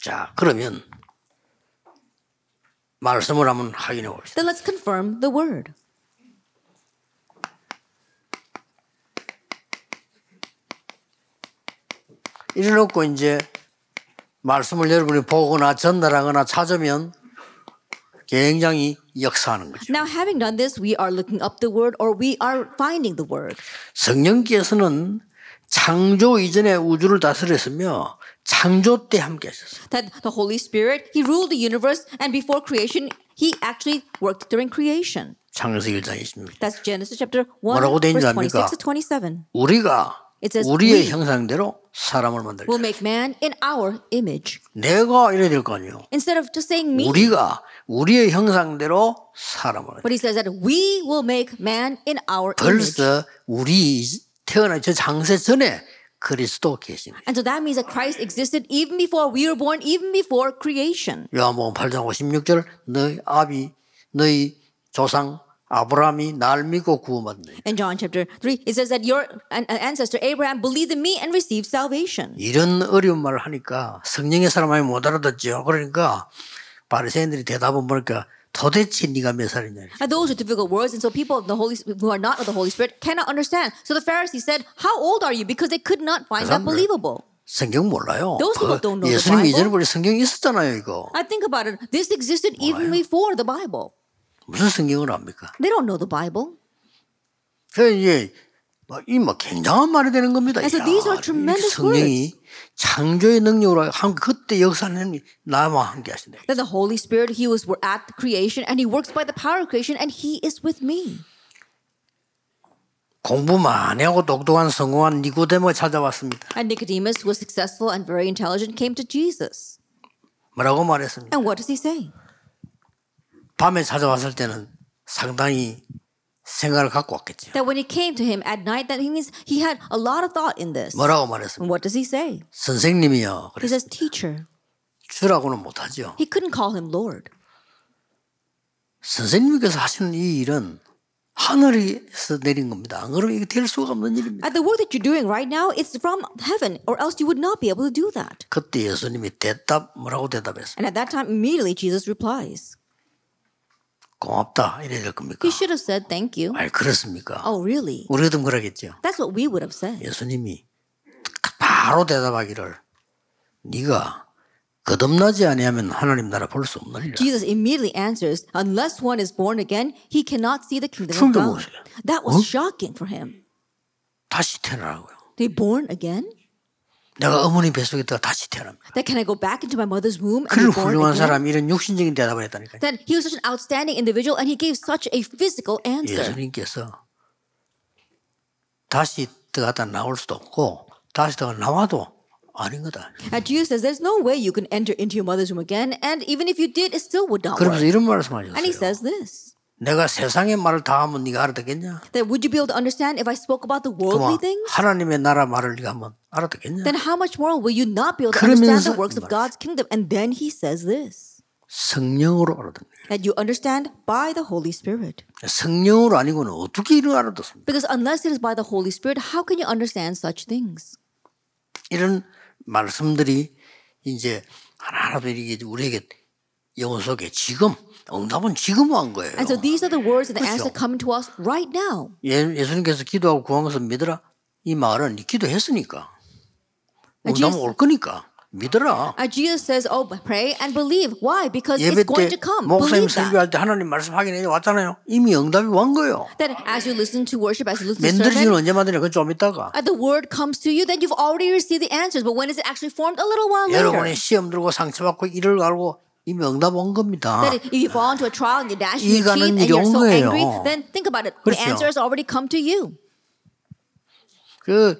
Speaker 1: 자, 그러면. 말씀을 한번 확인해 봅시다.
Speaker 2: Then let's confirm the word.
Speaker 1: 이를 놓고 이제 말씀을 여러분이 보거나 전달하거나 찾으면 굉장히 역사하는 거죠.
Speaker 2: Now having done this, we are looking up the word
Speaker 1: or we are finding the word. 성령께서는 창조 이전에 우주를 다스렸으며 창조 때 함께 하셨어요.
Speaker 2: That the Holy Spirit he ruled the universe and before creation he actually worked during creation.
Speaker 1: 창세기 1장
Speaker 2: That's Genesis chapter 1 verse twenty-six to twenty-seven.
Speaker 1: 우리가 It says, 우리의 we 형상대로 사람을 만들자.
Speaker 2: We'll make man in our image.
Speaker 1: 내가 이래 될거 아니요.
Speaker 2: Instead of just saying me.
Speaker 1: 우리가 우리의 형상대로 사람을.
Speaker 2: But he says that we will make man in our 벌써 image.
Speaker 1: 벌써 우리 태어나 저 장세 전에 그리스도 계십니다.
Speaker 2: And so that means that Christ existed even before we were born, even before creation.
Speaker 1: 요한복음 8장 56절 너희 아비 너희 조상 아브라함이 날 믿고 구원받네.
Speaker 2: In John chapter 3 it says that your ancestor Abraham believed in me and received salvation.
Speaker 1: 이런 어려운 말을 하니까 성령의 사람이 못 알아듣죠. 그러니까 바리새인들이 대답은 뭐니까 도대체 네가 몇 살이냐.
Speaker 2: And those are difficult words, and so people of the Holy who are not of the Holy Spirit cannot understand. So the Pharisees said, "How old are you?" Because they could not find that believable.
Speaker 1: 성경 몰라요. Those people don't know 예수님 the Bible. 이전에 우리 성경 있었잖아요, 이거.
Speaker 2: I think about it. This existed 몰라요. even before the Bible.
Speaker 1: 무슨 성경을 압니까?
Speaker 2: They don't know the Bible.
Speaker 1: 그 이제 이뭐 굉장한 말이 되는 겁니다. 그래서 these are tremendous 성령이 창조의 능력으로 한 그때 역사는 나와 함께 하신다.
Speaker 2: That the Holy Spirit he was at creation and he works by the power of creation and he is with me.
Speaker 1: 공부 많이 하고 똑똑한 성공한 니고데모 찾아왔습니다.
Speaker 2: And Nicodemus was successful and very intelligent came to Jesus.
Speaker 1: 뭐라고 말했습니까? And what does he say? 밤에 찾아왔을 때는 상당히 생각을 갖고 왔겠죠.
Speaker 2: That when it came to him at night, that he means he had a lot of thought in this. 뭐라고 말했습니까? what does he say?
Speaker 1: 선생님이요. He
Speaker 2: says teacher.
Speaker 1: 주라고는 못하죠.
Speaker 2: He couldn't call him
Speaker 1: Lord. 선생님께서 하시는 이 일은 하늘에서 내린 겁니다. 안 그러면 이게 될 수가 없는 일입니다. At the work that you're doing right now, it's from heaven,
Speaker 2: or else you would not be able to do that.
Speaker 1: 그때 예수님이 대답 뭐라고
Speaker 2: And at that time, immediately
Speaker 1: Jesus replies. 고맙다 이래야 될 겁니까?
Speaker 2: He should have said thank you.
Speaker 1: 아니 그렇습니까?
Speaker 2: Oh really?
Speaker 1: 우리도 그러겠죠.
Speaker 2: That's what we would have said.
Speaker 1: 예수님이 바로 대답하기를 네가 거듭나지 아니하면 하나님 나라 볼 수 없느니라. Jesus
Speaker 2: immediately answers, unless one is born again, he cannot see the kingdom of God. 충격이었어요. That was 어? shocking for him.
Speaker 1: 다시 태어나라고요.
Speaker 2: They born again?
Speaker 1: 내가 어머니 뱃속에 들어 다시 태어납니다.
Speaker 2: That can I go back into my mother's womb and be born 훌륭한 again? 사람
Speaker 1: 이런 육신적인 대답을 했다니까요.
Speaker 2: That he was such an outstanding individual and he gave such a physical answer.
Speaker 1: 예수님께서 다시 들어갔다 나올 수도 없고 다시 들어가 나와도 아닌 거다.
Speaker 2: And Jesus says there's no way you can enter into your mother's womb again and even if you did it still would not work. 그러면서
Speaker 1: 이런 말씀하셨어요. And
Speaker 2: he says this.
Speaker 1: 내가 세상의 말을 다 하면 네가 알아듣겠냐?
Speaker 2: Then would you be able to understand if I spoke about the worldly things?
Speaker 1: 하나님의 나라 말을 네가 하면 알아듣겠냐? Then
Speaker 2: how much more will you not be able to understand the works of God's kingdom? And then he says this.
Speaker 1: 성령으로 알아듣는.
Speaker 2: That you understand by the Holy Spirit. 성령으로 아니고는 어떻게
Speaker 1: 이를 알아듣습니까?
Speaker 2: Because unless it is by the Holy Spirit, how can you understand such things?
Speaker 1: 이런 말씀들이 이제 하나하나 이게 우리에게 영혼 속에 지금 응답은 지금 한 거예요. And
Speaker 2: so these are the words and the answers that come to us right now.
Speaker 1: 예, 예수님께서 기도하고 구한 것을 믿으라. 이 말은 했으니까. 응답 올 거니까. 믿어라.
Speaker 2: Jesus says, "Oh, pray and believe." Why? Because it's going to come. 목사님 설교할
Speaker 1: 때 하나님 말씀 확인해 왔잖아요. 이미 응답이 온 거예요.
Speaker 2: Then as you listen to worship, as you listen to sermon, 만들어지는
Speaker 1: 언제 만드냐? 그건 좀 이따가.
Speaker 2: The word comes to you, then you've already received the answers. But when is it actually formed? A little while later. 여러분이
Speaker 1: 시험 들고 상처받고 일을 알고 이미 응답 온 겁니다. That
Speaker 2: if you fall into a trial and you dash your teeth and you're so 거예요. angry, then think about it. 그렇죠. The answer has already come to you.
Speaker 1: 그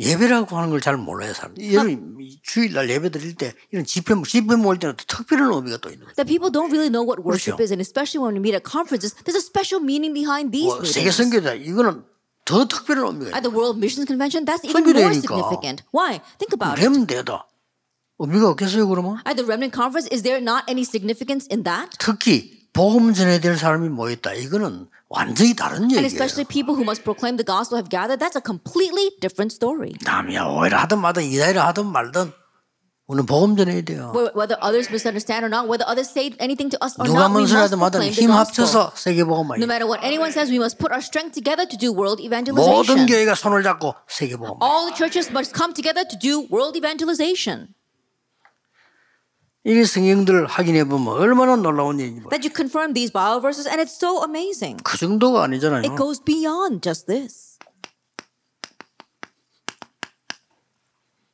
Speaker 1: 예배라고 하는 걸 잘 몰라요 사람들이. 여름 주일날 예배 드릴 때 이런 집회 집회 모일 때는 또 특별한 의미가 또 있는
Speaker 2: 거예요. That people don't really know what worship 그렇죠. is, and especially when we meet at conferences, there's a special meaning behind these. 뭐, 세계
Speaker 1: 선교다 이거는 더 특별한 의미가.
Speaker 2: At the World Missions Convention, that's even more significant.
Speaker 1: Why? Think about it. 렘대다. 의미가 없겠어요 그러면?
Speaker 2: At the remnant conference, is there not any significance in that?
Speaker 1: 특히 복음 전해야 될 사람이 모였다. 이거는 완전히 다른 얘기예요. And especially
Speaker 2: people who must proclaim the gospel have gathered. That's a completely different story.
Speaker 1: 남이야 오해를 하든 말든 이해를 하든 말든 우리는 복음 전해야 돼요.
Speaker 2: Whether others misunderstand or not, whether others say anything to us or not, we must proclaim the gospel. 힘 합쳐서
Speaker 1: 세계 복음화. No
Speaker 2: matter what anyone says, we must put our strength together to do world evangelization. 모든
Speaker 1: 교회가 손을 잡고 세계 복음화.
Speaker 2: All the churches must come together to do world evangelization.
Speaker 1: 이 성경들을 확인해 보면 얼마나 놀라운 얘기인지.
Speaker 2: That you confirm these Bible verses and it's so amazing.
Speaker 1: 그 정도가 아니잖아요. It
Speaker 2: goes beyond just this.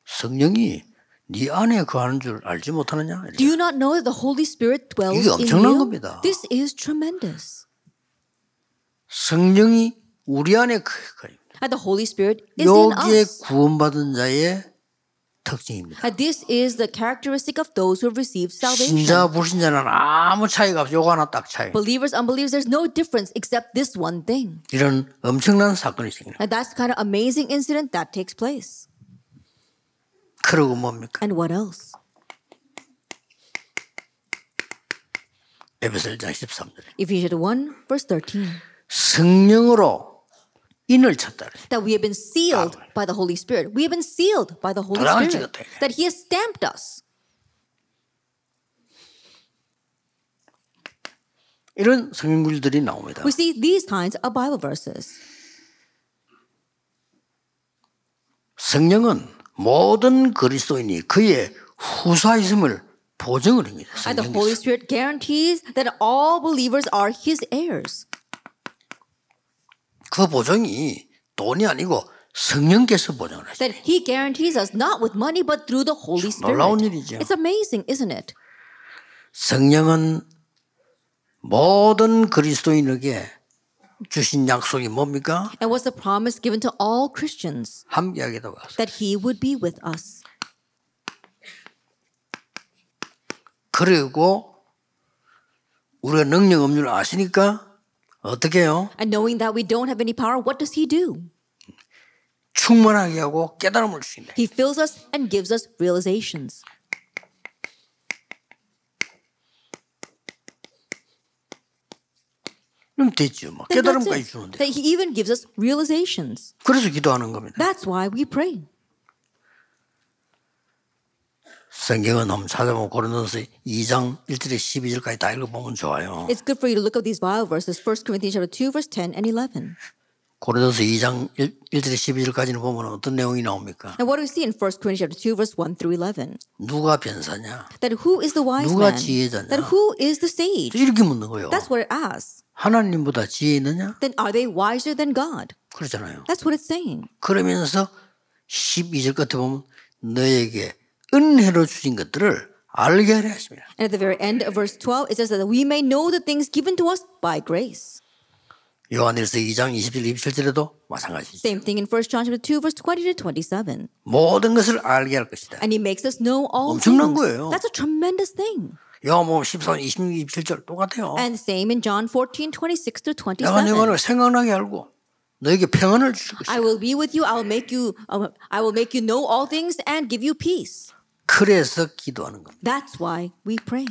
Speaker 1: 성령이 네 안에 거하는 줄 알지 못하느냐?
Speaker 2: Do you not know that the Holy Spirit dwells in you? 이게 엄청난 겁니다. This is tremendous.
Speaker 1: 성령이 우리 안에 거입니다.
Speaker 2: And the Holy Spirit is in us. 여기에
Speaker 1: 구원받은 자의 특징입니다.
Speaker 2: This is the characteristic of those who receive salvation. 신자 불신자는
Speaker 1: 아무 차이가 하나 딱 차이.
Speaker 2: Believers unbelievers there's no difference except this one thing.
Speaker 1: 이런 엄청난 사건이
Speaker 2: And that's kind of amazing incident that takes place.
Speaker 1: 뭡니까?
Speaker 2: And what else? 에베소서 Ephesians 1 verse 13.
Speaker 1: 성령으로 인을 쳤다.
Speaker 2: That we have been sealed by the Holy Spirit. We have been sealed by the Holy Spirit. That He has stamped us.
Speaker 1: 이런 나옵니다. We
Speaker 2: see these kinds of Bible verses.
Speaker 1: 성령은 모든 그리스도인이 그의 보증을 합니다. And the Holy
Speaker 2: Spirit guarantees that all believers are His heirs.
Speaker 1: 그 보증이 돈이 아니고 성령께서 보증을
Speaker 2: 하시죠. That He guarantees us not with money but through the Holy Spirit. 놀라운 일이죠. It's amazing, isn't it?
Speaker 1: 성령은 모든 그리스도인에게 주신 약속이 뭡니까?
Speaker 2: And what's the promise given to all Christians?
Speaker 1: 함께하기도 하소.
Speaker 2: That He would be with
Speaker 1: us. 그리고 우리가 능력 없는 줄 아시니까 And
Speaker 2: knowing that we don't have any power, what does he do?
Speaker 1: 충만하게 하고
Speaker 2: 깨달음을 He fills us and gives us realizations.
Speaker 1: 그럼 뭐 깨달음까지 주는데.
Speaker 2: he even gives us realizations.
Speaker 1: 그래서 기도하는 겁니다.
Speaker 2: That's why we pray.
Speaker 1: 성경은 한번 찾아보면 고린도서 2장 1절에 12절까지 다 읽어보면 좋아요. It's
Speaker 2: good for you to look up these Bible verses, 1 Corinthians chapter 2, verse 10 and 11.
Speaker 1: 고린도서 2장 1, 1절에 12절까지는 보면 어떤 내용이 나옵니까?
Speaker 2: And what do we see in 1 Corinthians chapter 2 verse 1 through 11?
Speaker 1: 누가 변사냐?
Speaker 2: That who is the wise 누가 man? 지혜자냐? That who is the sage?
Speaker 1: 이렇게 묻는 거예요. That's
Speaker 2: what it asks.
Speaker 1: 하나님보다 지혜 있느냐?
Speaker 2: Then are they wiser than God? 그렇잖아요. That's what it's saying.
Speaker 1: 그러면서 12절 끝에 보면 너에게 은혜로 주신 것들을 알게 하려 하십니다.
Speaker 2: And at the very end of verse 12 it says that we may know the things given to us by grace.
Speaker 1: 요한일서 2장 20절 27절에도 마찬가지죠.
Speaker 2: Same thing in 1 John chapter 2 verse 20 to 27.
Speaker 1: 모든 것을 알게 할 것이다.
Speaker 2: And he makes us know all 엄청난 things. 거예요. That's a tremendous thing.
Speaker 1: 요한복음 14장 26, 27절 똑같아요.
Speaker 2: And same in John fourteen, twenty-six to 27. 내가 영원을
Speaker 1: 생각나게 알고 너에게 평안을 주고.
Speaker 2: 것이다. I will be with you. I will make you. Um, I will make you know all things and give you peace.
Speaker 1: 그래서 기도하는 겁니다.
Speaker 2: That's why we pray.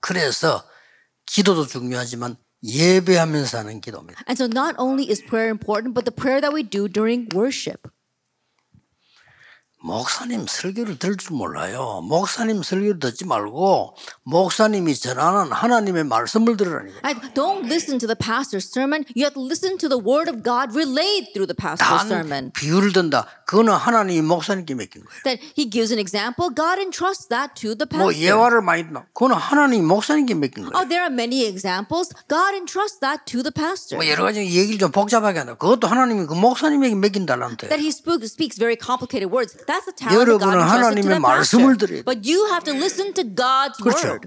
Speaker 1: 그래서 기도도 중요하지만 예배하면서 하는 기도입니다.
Speaker 2: And so not only is prayer important, but the prayer that we do during worship.
Speaker 1: 목사님 설교를 들을 줄 몰라요. 목사님 설교를 듣지 말고 목사님이 전하는 하나님의 말씀을 들으라니까.
Speaker 2: Don't listen to the pastor's sermon. You have to listen to the word of God relayed through the pastor's sermon.
Speaker 1: 비유를 든다. 그거는 하나님이 목사님께 맡긴
Speaker 2: 거예요. That he gives an example. God entrusts that to the pastor. 뭐 예화를
Speaker 1: 많이 든다. 그거는 하나님이 목사님께 맡긴 거예요.
Speaker 2: Oh, there are many examples. God entrusts that to the pastor. 뭐 여러 가지 얘기를
Speaker 1: 좀 복잡하게 한다. 그것도 하나님이 그 목사님에게 맡긴다는 뜻. That
Speaker 2: he speaks very complicated words. 여러분은 하나님의 말씀을 들어야 그렇죠.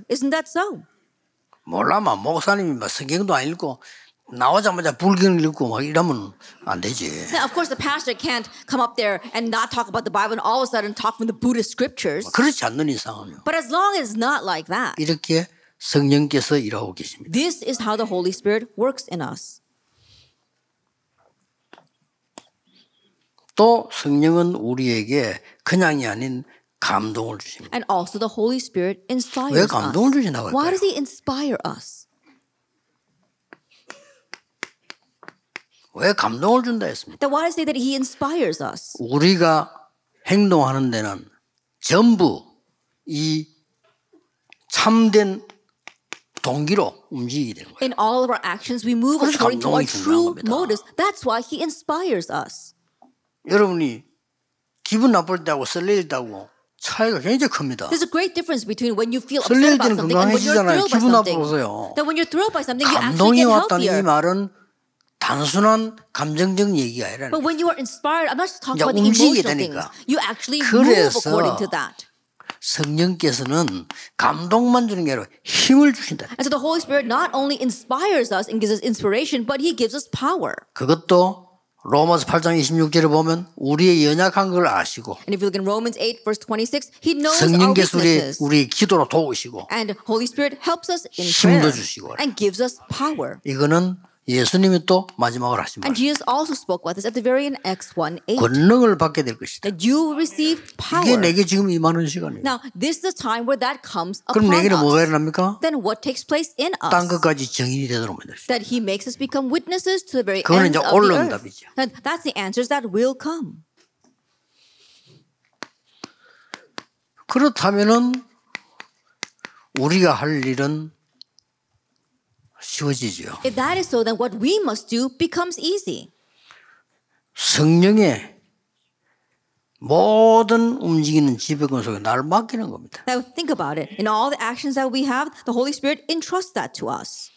Speaker 1: 몰라만 목사님이 막 성경도 안 읽고 나오자마자 불경을 읽고 막 이러면 안 되지.
Speaker 2: Now, of course, the pastor can't come up there and not talk about the Bible and all of a sudden talk from the
Speaker 1: Buddhist scriptures. 그렇지 않는 이상은요.
Speaker 2: But as long as not like that.
Speaker 1: 이렇게 성령께서 일하고 계십니다.
Speaker 2: This is how the Holy Spirit works in
Speaker 1: us. 또 성령은 우리에게 그냥이 아닌 감동을 주십니다.
Speaker 2: And also the Holy Spirit inspires 왜 감동을 주시나 볼까요? Why does he inspire us?
Speaker 1: 왜 감동을 준다 했습니까?
Speaker 2: That why does he that he inspires us?
Speaker 1: 우리가 행동하는 데는 전부 이 참된 동기로 움직이게 되는 거예요.
Speaker 2: In all of our actions we move according to our true motives. That's why he inspires us.
Speaker 1: 여러분이 기분 나쁠 때하고 설레일 때하고 차이가 굉장히 큽니다. There's
Speaker 2: a great difference between when you feel upset about something and when you're thrilled by
Speaker 1: something.
Speaker 2: That when you're thrilled by something, you actually get healthier. 감동이 왔다는 이
Speaker 1: 말은 단순한 감정적인 얘기가 아니라. But
Speaker 2: when you are inspired, I'm not just talking about the emotional things. You actually move according to that.
Speaker 1: 성령께서는 감동만 주는 게 아니라 힘을 주신다.
Speaker 2: And so the Holy Spirit not only inspires us and gives us inspiration, but He gives us power.
Speaker 1: 그것도 로마서 8장 26절을 보면 우리의 연약한 걸 아시고
Speaker 2: And if you look in Romans 8 verse 26, he knows 성령께서 우리
Speaker 1: 우리 기도로 도우시고
Speaker 2: And Holy Spirit helps us in 힘도 prayer 주시고 and gives us power.
Speaker 1: 이거는 예수님이 또 마지막으로 하신 말. And
Speaker 2: Jesus also spoke about this at the very end, Acts 1:8.
Speaker 1: 권능을 받게 될 것이다.
Speaker 2: That you receive power. 이게 내게
Speaker 1: 지금 임하는 시간이에요. Now
Speaker 2: this is the time where that comes upon us. 그럼 내게는 뭐가 일어납니까? Then what takes place in us? 땅
Speaker 1: 끝까지 증인이 되도록
Speaker 2: 만듭시다. That He makes us become witnesses to the very ends of the earth. 그건 이제 올 응답이죠. That's the answers that will come.
Speaker 1: 그렇다면은 우리가 할 일은 쉬워지죠.
Speaker 2: If that is so, then what we must do becomes easy.
Speaker 1: 성령의 모든 움직이는 지배권 속에 나를 맡기는 겁니다.
Speaker 2: Now think about it. In all the actions that we have, the Holy Spirit entrusts that to us.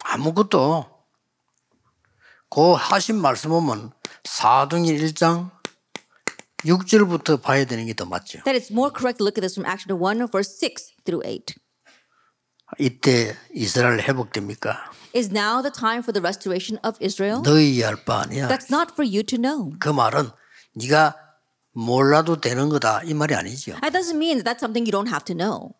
Speaker 1: 아무것도 그 하신 말씀 보면 사도행 1장 6절부터 봐야 되는 게 더 맞죠.
Speaker 2: That it's more correct to look at this from Acts 1 verse
Speaker 1: 6 through 8. 이때 이스라엘 회복됩니까?
Speaker 2: Is now the time for the restoration of Israel?
Speaker 1: 너희 알바 아니야. That's
Speaker 2: not for you to know.
Speaker 1: 그 말은 네가 몰라도 되는 거다 이 말이 아니죠.
Speaker 2: That doesn't mean that that's something you don't have to know.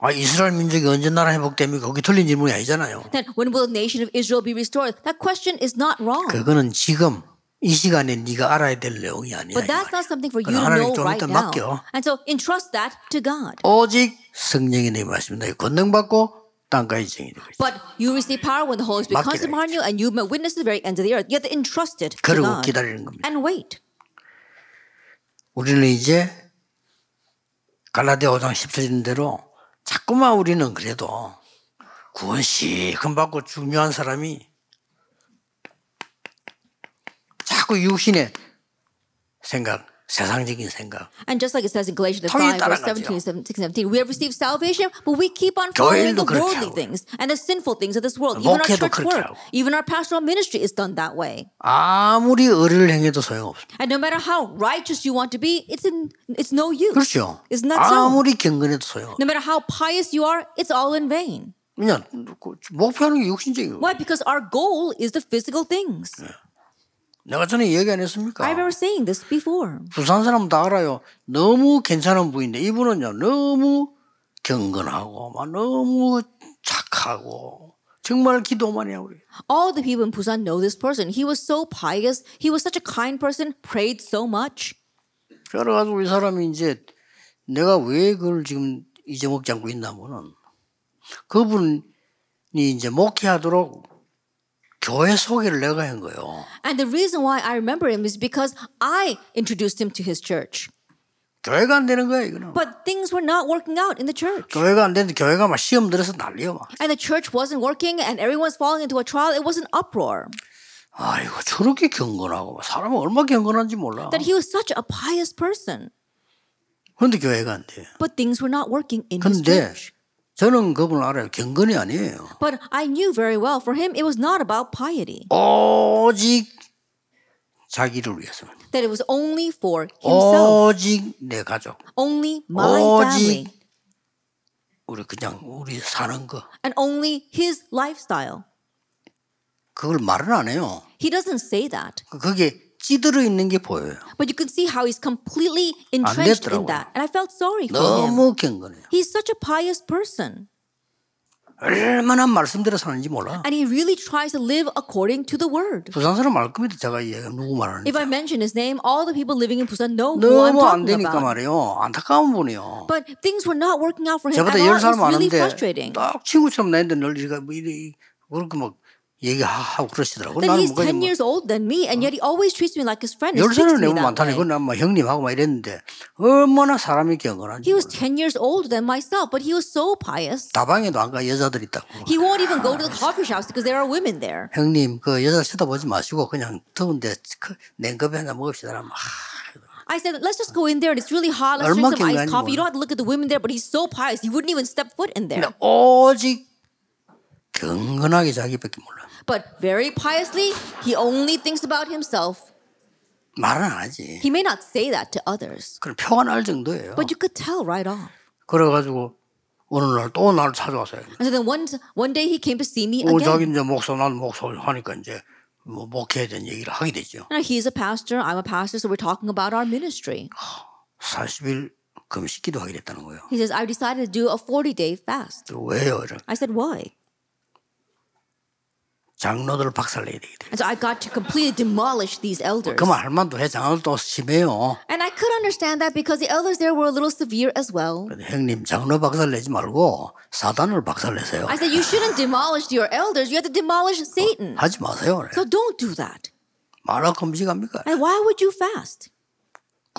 Speaker 1: 아 이스라엘 민족이 언제 나라 회복됩니까? 그게 틀린 질문이 아니잖아요.
Speaker 2: Then when will the nation of Israel be restored? That question is not wrong.
Speaker 1: 그거는 지금 이 시간에 네가 알아야 될 내용이 아니야. But
Speaker 2: that's not something for you to know right now. 맡겨. And so entrust that to God.
Speaker 1: 오직 성령의 내 말씀 너희 권능 받고 땅까지 증인이 되겠지.
Speaker 2: But you receive power when the Holy Spirit comes upon you and you may witness to the very end of the earth. You have to entrust it to God. 그리고
Speaker 1: 기다리는 겁니다. And wait. 우리는 이제 갈라디아 5장 17인 대로 자꾸만 우리는 그래도 구원시 금받고 중요한 사람이 자꾸 육신의 생각, 세상적인 생각.
Speaker 2: And just like it says in Galatians 5 verse 17, 17, we have received salvation, but we keep on following the worldly things and the sinful things of this world. Even our church work, 하고. even our pastoral ministry is done that way.
Speaker 1: 아무리 의를 행해도 소용없어.
Speaker 2: And no matter how righteous you want to be, it's in, it's no use. 그렇죠. It's not so.
Speaker 1: 아무리 경건해도 소용.
Speaker 2: No matter how pious you are, it's all in vain.
Speaker 1: 그냥 목표하는 게 거.
Speaker 2: Why? Because our goal is the physical things. 네.
Speaker 1: 내가 전에 얘기 안 했습니까?
Speaker 2: I've been saying this
Speaker 1: before. 부산 사람 다 알아요. 너무 괜찮은 부인데 이분은요 너무 경건하고 막 너무 착하고 정말 기도만 해요.
Speaker 2: All the people in Busan know this person. He was so pious. He was such a kind person. Prayed so
Speaker 1: much. 그래가지고 이 사람이 이제 내가 왜 그걸 지금 잊어먹지 않고 있나면은 그분이 이제 목회하도록 교회 소개를 내가 한 거예요.
Speaker 2: And the reason why I remember him is because I introduced him to his church.
Speaker 1: 교회가 안 되는 거야 이거는.
Speaker 2: But things were not working out in the church.
Speaker 1: 교회가 안 되는데 교회가 막 시험 들어서 난리야 막.
Speaker 2: And the church wasn't working, and everyone's falling into a trial. It was an uproar.
Speaker 1: 아이고 저렇게 경건하고 사람은 얼마 경건한지 몰라. That he
Speaker 2: was such a pious person.
Speaker 1: 그런데 교회가 안 돼.
Speaker 2: But things were not working in his
Speaker 1: church. 저는 그분을 알아요. 경건이 아니에요.
Speaker 2: But I knew very well for him it was not about piety.
Speaker 1: 오직 자기를 위해서만.
Speaker 2: That it was only for himself. 오직 내 가족. Only my family.
Speaker 1: 우리 그냥 우리 사는 거.
Speaker 2: And only his lifestyle.
Speaker 1: 그걸 말을 안 해요.
Speaker 2: He doesn't say that.
Speaker 1: 그게 찌들어 있는 게 보여요.
Speaker 2: But you could see how he's completely entrenched in that. And I felt sorry for him.
Speaker 1: 너무 경건해요.
Speaker 2: He's such a pious person.
Speaker 1: 얼마나 말씀대로 사는지 몰라.
Speaker 2: And he really tries to live according to the word.
Speaker 1: 부산 사람 알 제가 제가 누구 말하는지.
Speaker 2: If I mention his name, all the people living in Busan know who I'm talking about. 너무 안 되니까
Speaker 1: 말이에요. 안타까운 분이요.
Speaker 2: But things were not working out for him at all. It's really frustrating.
Speaker 1: 딱 친구처럼 나한테 널 이렇게 그렇게 막 얘기하고 그러시더라고. 나는 he's 10 years
Speaker 2: old than me, and yet he always treats me like his friend. 열 살을 내고 많다니 그건
Speaker 1: 아마 형님하고 막 이랬는데 얼마나 사람이 경건한지.
Speaker 2: He was 10 years older than myself, but he was so pious.
Speaker 1: 다방에도 안가 여자들 있다고.
Speaker 2: He won't even go to the coffee shops because there are women there.
Speaker 1: 형님 그 여자 쳐다보지 마시고 그냥 더운데 냉커피 한잔 먹읍시다. 막.
Speaker 2: I said, let's just go in there and it's really hot. Let's drink some iced coffee. You don't have to look at the women there, but he's so pious. He wouldn't even step foot in there.
Speaker 1: 오직 경건하게 자기밖에 몰라.
Speaker 2: But very piously, he only thinks about himself. He may not say that to others,
Speaker 1: but
Speaker 2: you could tell right off.
Speaker 1: 그래가지고 어느 날 나를 찾아왔어요.
Speaker 2: And so then one, one day he came to see me again. 자기
Speaker 1: 이제 목사 난 목사를 하니까 이제 뭐 목회에 대한 얘기를 하게 됐죠.
Speaker 2: And he's a pastor, I'm a pastor, so we're talking about our ministry.
Speaker 1: 40일 금식 기도하게 됐다는 거예요.
Speaker 2: He says, I've decided to do a 40 day fast.
Speaker 1: 왜요? 이래.
Speaker 2: I said, why?
Speaker 1: 장로들을 박살내야 되기
Speaker 2: 때문에. So I got to completely demolish these elders. 그말할
Speaker 1: 만도 해. 장로도 심해요.
Speaker 2: And I could understand that because the elders there were a little severe as well.
Speaker 1: 형님 장로 박살내지 말고 사단을 박살내세요. I
Speaker 2: said you shouldn't demolish your elders. You have to demolish Satan.
Speaker 1: 하지 마세요. So don't do that. 말아 금식합니까?
Speaker 2: And why would you fast?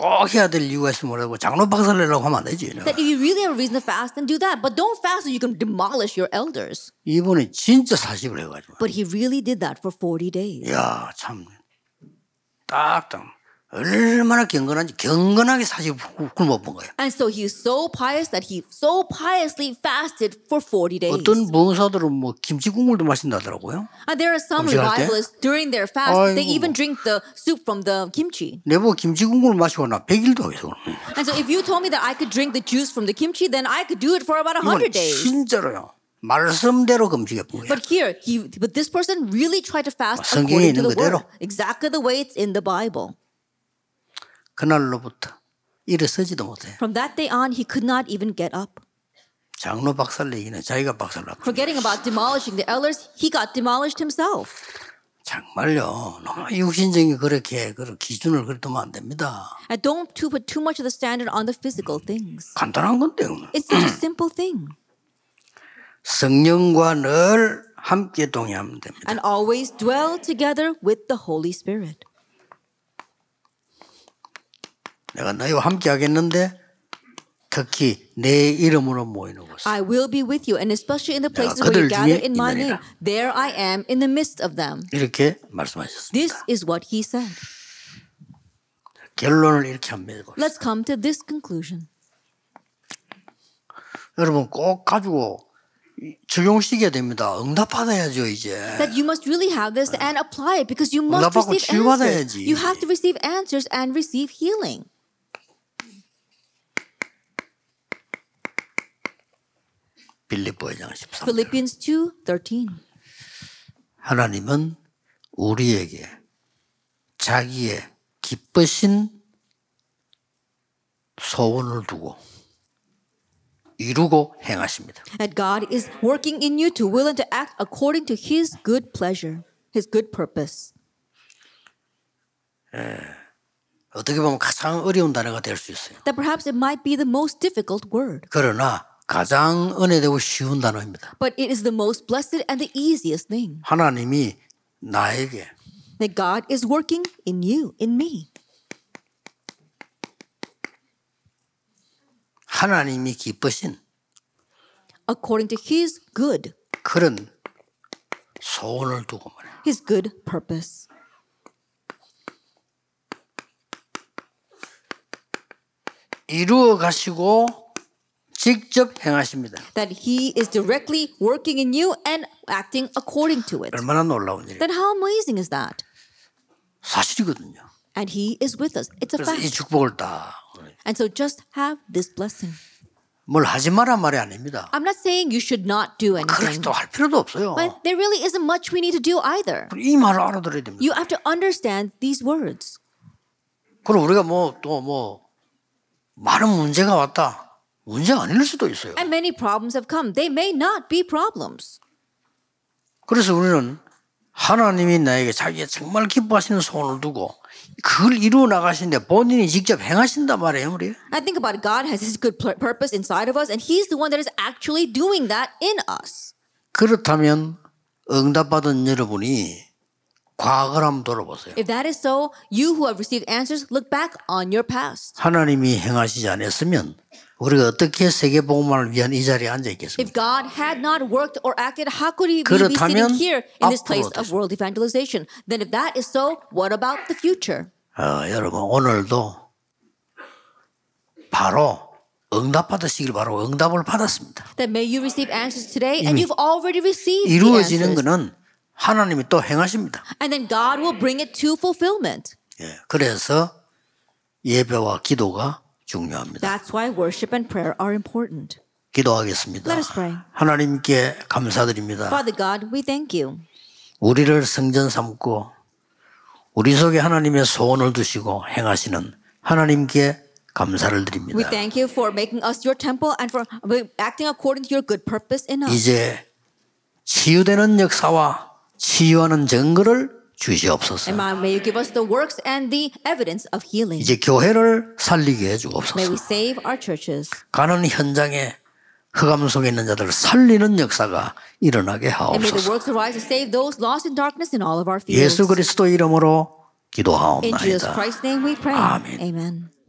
Speaker 1: 꼭 해야 될 이유가 있으면 뭐라고 장로 박사를 하면 안 되지. That
Speaker 2: if you really have a reason to fast, then do that. But don't fast so you can demolish your elders.
Speaker 1: 이번에 진짜 해가지고.
Speaker 2: But he really did that for 40 days.
Speaker 1: 야 참, 딱딱. 얼마나 경건한지 경건하게 사실 굶어 거예요.
Speaker 2: And so he was so pious that he so piously fasted for 40 days. 어떤
Speaker 1: 무사들은 뭐 김치 국물도 마신다더라고요.
Speaker 2: And there are some revivalists during their fast 아이고. they even drink the soup from the kimchi.
Speaker 1: 내보 김치 국물 마시거나 나 100일도 해서.
Speaker 2: And so if you told me that I could drink the juice from the kimchi then I could do it for about 100 days.
Speaker 1: 진짜로요. 말씀대로 금식해 보여.
Speaker 2: But here, he, but this person really tried to fast according to the word, exactly the way it's in the Bible.
Speaker 1: 그날로부터 일어서지도 못해.
Speaker 2: From that day on, he could not even get up.
Speaker 1: 장로 박살 얘기는 자기가 박살났고.
Speaker 2: Forgetting about demolishing the elders, he got demolished himself.
Speaker 1: 정말요. 너무 육신적인 그렇게 그런 기준을 그렇게면 안 됩니다.
Speaker 2: I don't too put too much of the standard on the physical things.
Speaker 1: 간단한 건데. It's such a simple thing. 성령과 늘 함께 동의하면 됩니다.
Speaker 2: And always dwell together with the Holy Spirit.
Speaker 1: 내가 너희와 함께 하겠는데 특히 내 이름으로 모이는
Speaker 2: 곳. I will be with you, and especially in the places where you gather in my name. There I am in the midst of them.
Speaker 1: 이렇게 말씀하셨습니다.
Speaker 2: This is what he said.
Speaker 1: 결론을 이렇게 한번 맺어
Speaker 2: Let's come to this conclusion.
Speaker 1: 여러분 꼭 가지고 적용시켜야 됩니다. 응답받아야죠 이제. That
Speaker 2: you must really have this and apply it because you must receive answers. You have to receive answers and receive healing.
Speaker 1: 빌립보 2장 13절.
Speaker 2: Philippians 2:13.
Speaker 1: 하나님은 우리에게 자기의 기쁘신 소원을 두고 이루고 행하십니다.
Speaker 2: And God is working in you to will and to act according to His good pleasure, His good purpose.
Speaker 1: 예, 어떻게 보면 가장 어려운 단어가 될 수 있어요.
Speaker 2: That perhaps it might be the most difficult word.
Speaker 1: 그러나 가장 은혜되고 쉬운 단어입니다.
Speaker 2: But it is the most blessed and the easiest thing.
Speaker 1: 하나님이 나에게
Speaker 2: that God is working in you, in me.
Speaker 1: 하나님이 기쁘신
Speaker 2: according to his
Speaker 1: good 그런 소원을 두고 말이야. His good purpose. 이루어 가시고 직접 행하십니다.
Speaker 2: That he is directly
Speaker 1: working in you and acting according to it. 얼마나 놀라운 일이에요.
Speaker 2: Then how amazing is that? 사실이거든요. And he is with us. It's a fact. 이
Speaker 1: 축복을 다.
Speaker 2: And so just have
Speaker 1: this blessing. 뭘 하지 마라 말이 아닙니다.
Speaker 2: I'm not saying you should not do anything.
Speaker 1: 필요도 없어요. But
Speaker 2: there really isn't much we need to do either.
Speaker 1: 이 말을 알아들어야 됩니다.
Speaker 2: You have to understand these words.
Speaker 1: 그럼 우리가 뭐뭐 많은 문제가 왔다. 문제 아닐 수도 있어요. And
Speaker 2: many problems have come. They may not be problems.
Speaker 1: 그래서 우리는 하나님이 나에게 자기가 정말 기뻐하시는 소원을 두고 그걸 이루어 나가시는데 본인이 직접 행하신단 말이에요, 우리.
Speaker 2: I think about it. God has His good purpose inside of us, and He's the one that is actually doing that in us.
Speaker 1: 그렇다면 응답받은 여러분이 과거를 한번 돌아보세요.
Speaker 2: If that is so, you who have received answers, look back on your past.
Speaker 1: 하나님이 행하시지 않았으면 우리가 어떻게 세계 복음화를 위한 이 자리에 앉아 있겠습니까?
Speaker 2: If God had not worked or acted, how could He be sitting here in this place of world evangelization? Then, if that is so, what about the future?
Speaker 1: 어, 여러분 오늘도 바로 응답받으시길 바로 응답을 받았습니다.
Speaker 2: That may you receive answers today, and you've already received 이루어지는
Speaker 1: 것은 하나님이 또 행하십니다.
Speaker 2: And then God will bring it to fulfillment.
Speaker 1: 예, 그래서 예배와 기도가 중요합니다.
Speaker 2: That's why worship and prayer are important.
Speaker 1: 기도하겠습니다. Let us pray. 하나님께 감사드립니다.
Speaker 2: Father God, we thank you.
Speaker 1: 우리를 성전 삼고 우리 속에 하나님의 소원을 두시고 행하시는 하나님께 감사를 드립니다.
Speaker 2: We thank you for making us your temple and for acting according to your good purpose in us. 이제
Speaker 1: 치유되는 역사와 치유하는 증거를 주시옵소서. 이제 교회를 살리게 해 주옵소서. 가는 현장에 흑암 속에 있는 자들을 살리는 역사가 일어나게 하옵소서. 예수 그리스도 이름으로 기도하옵나이다.
Speaker 2: 아멘.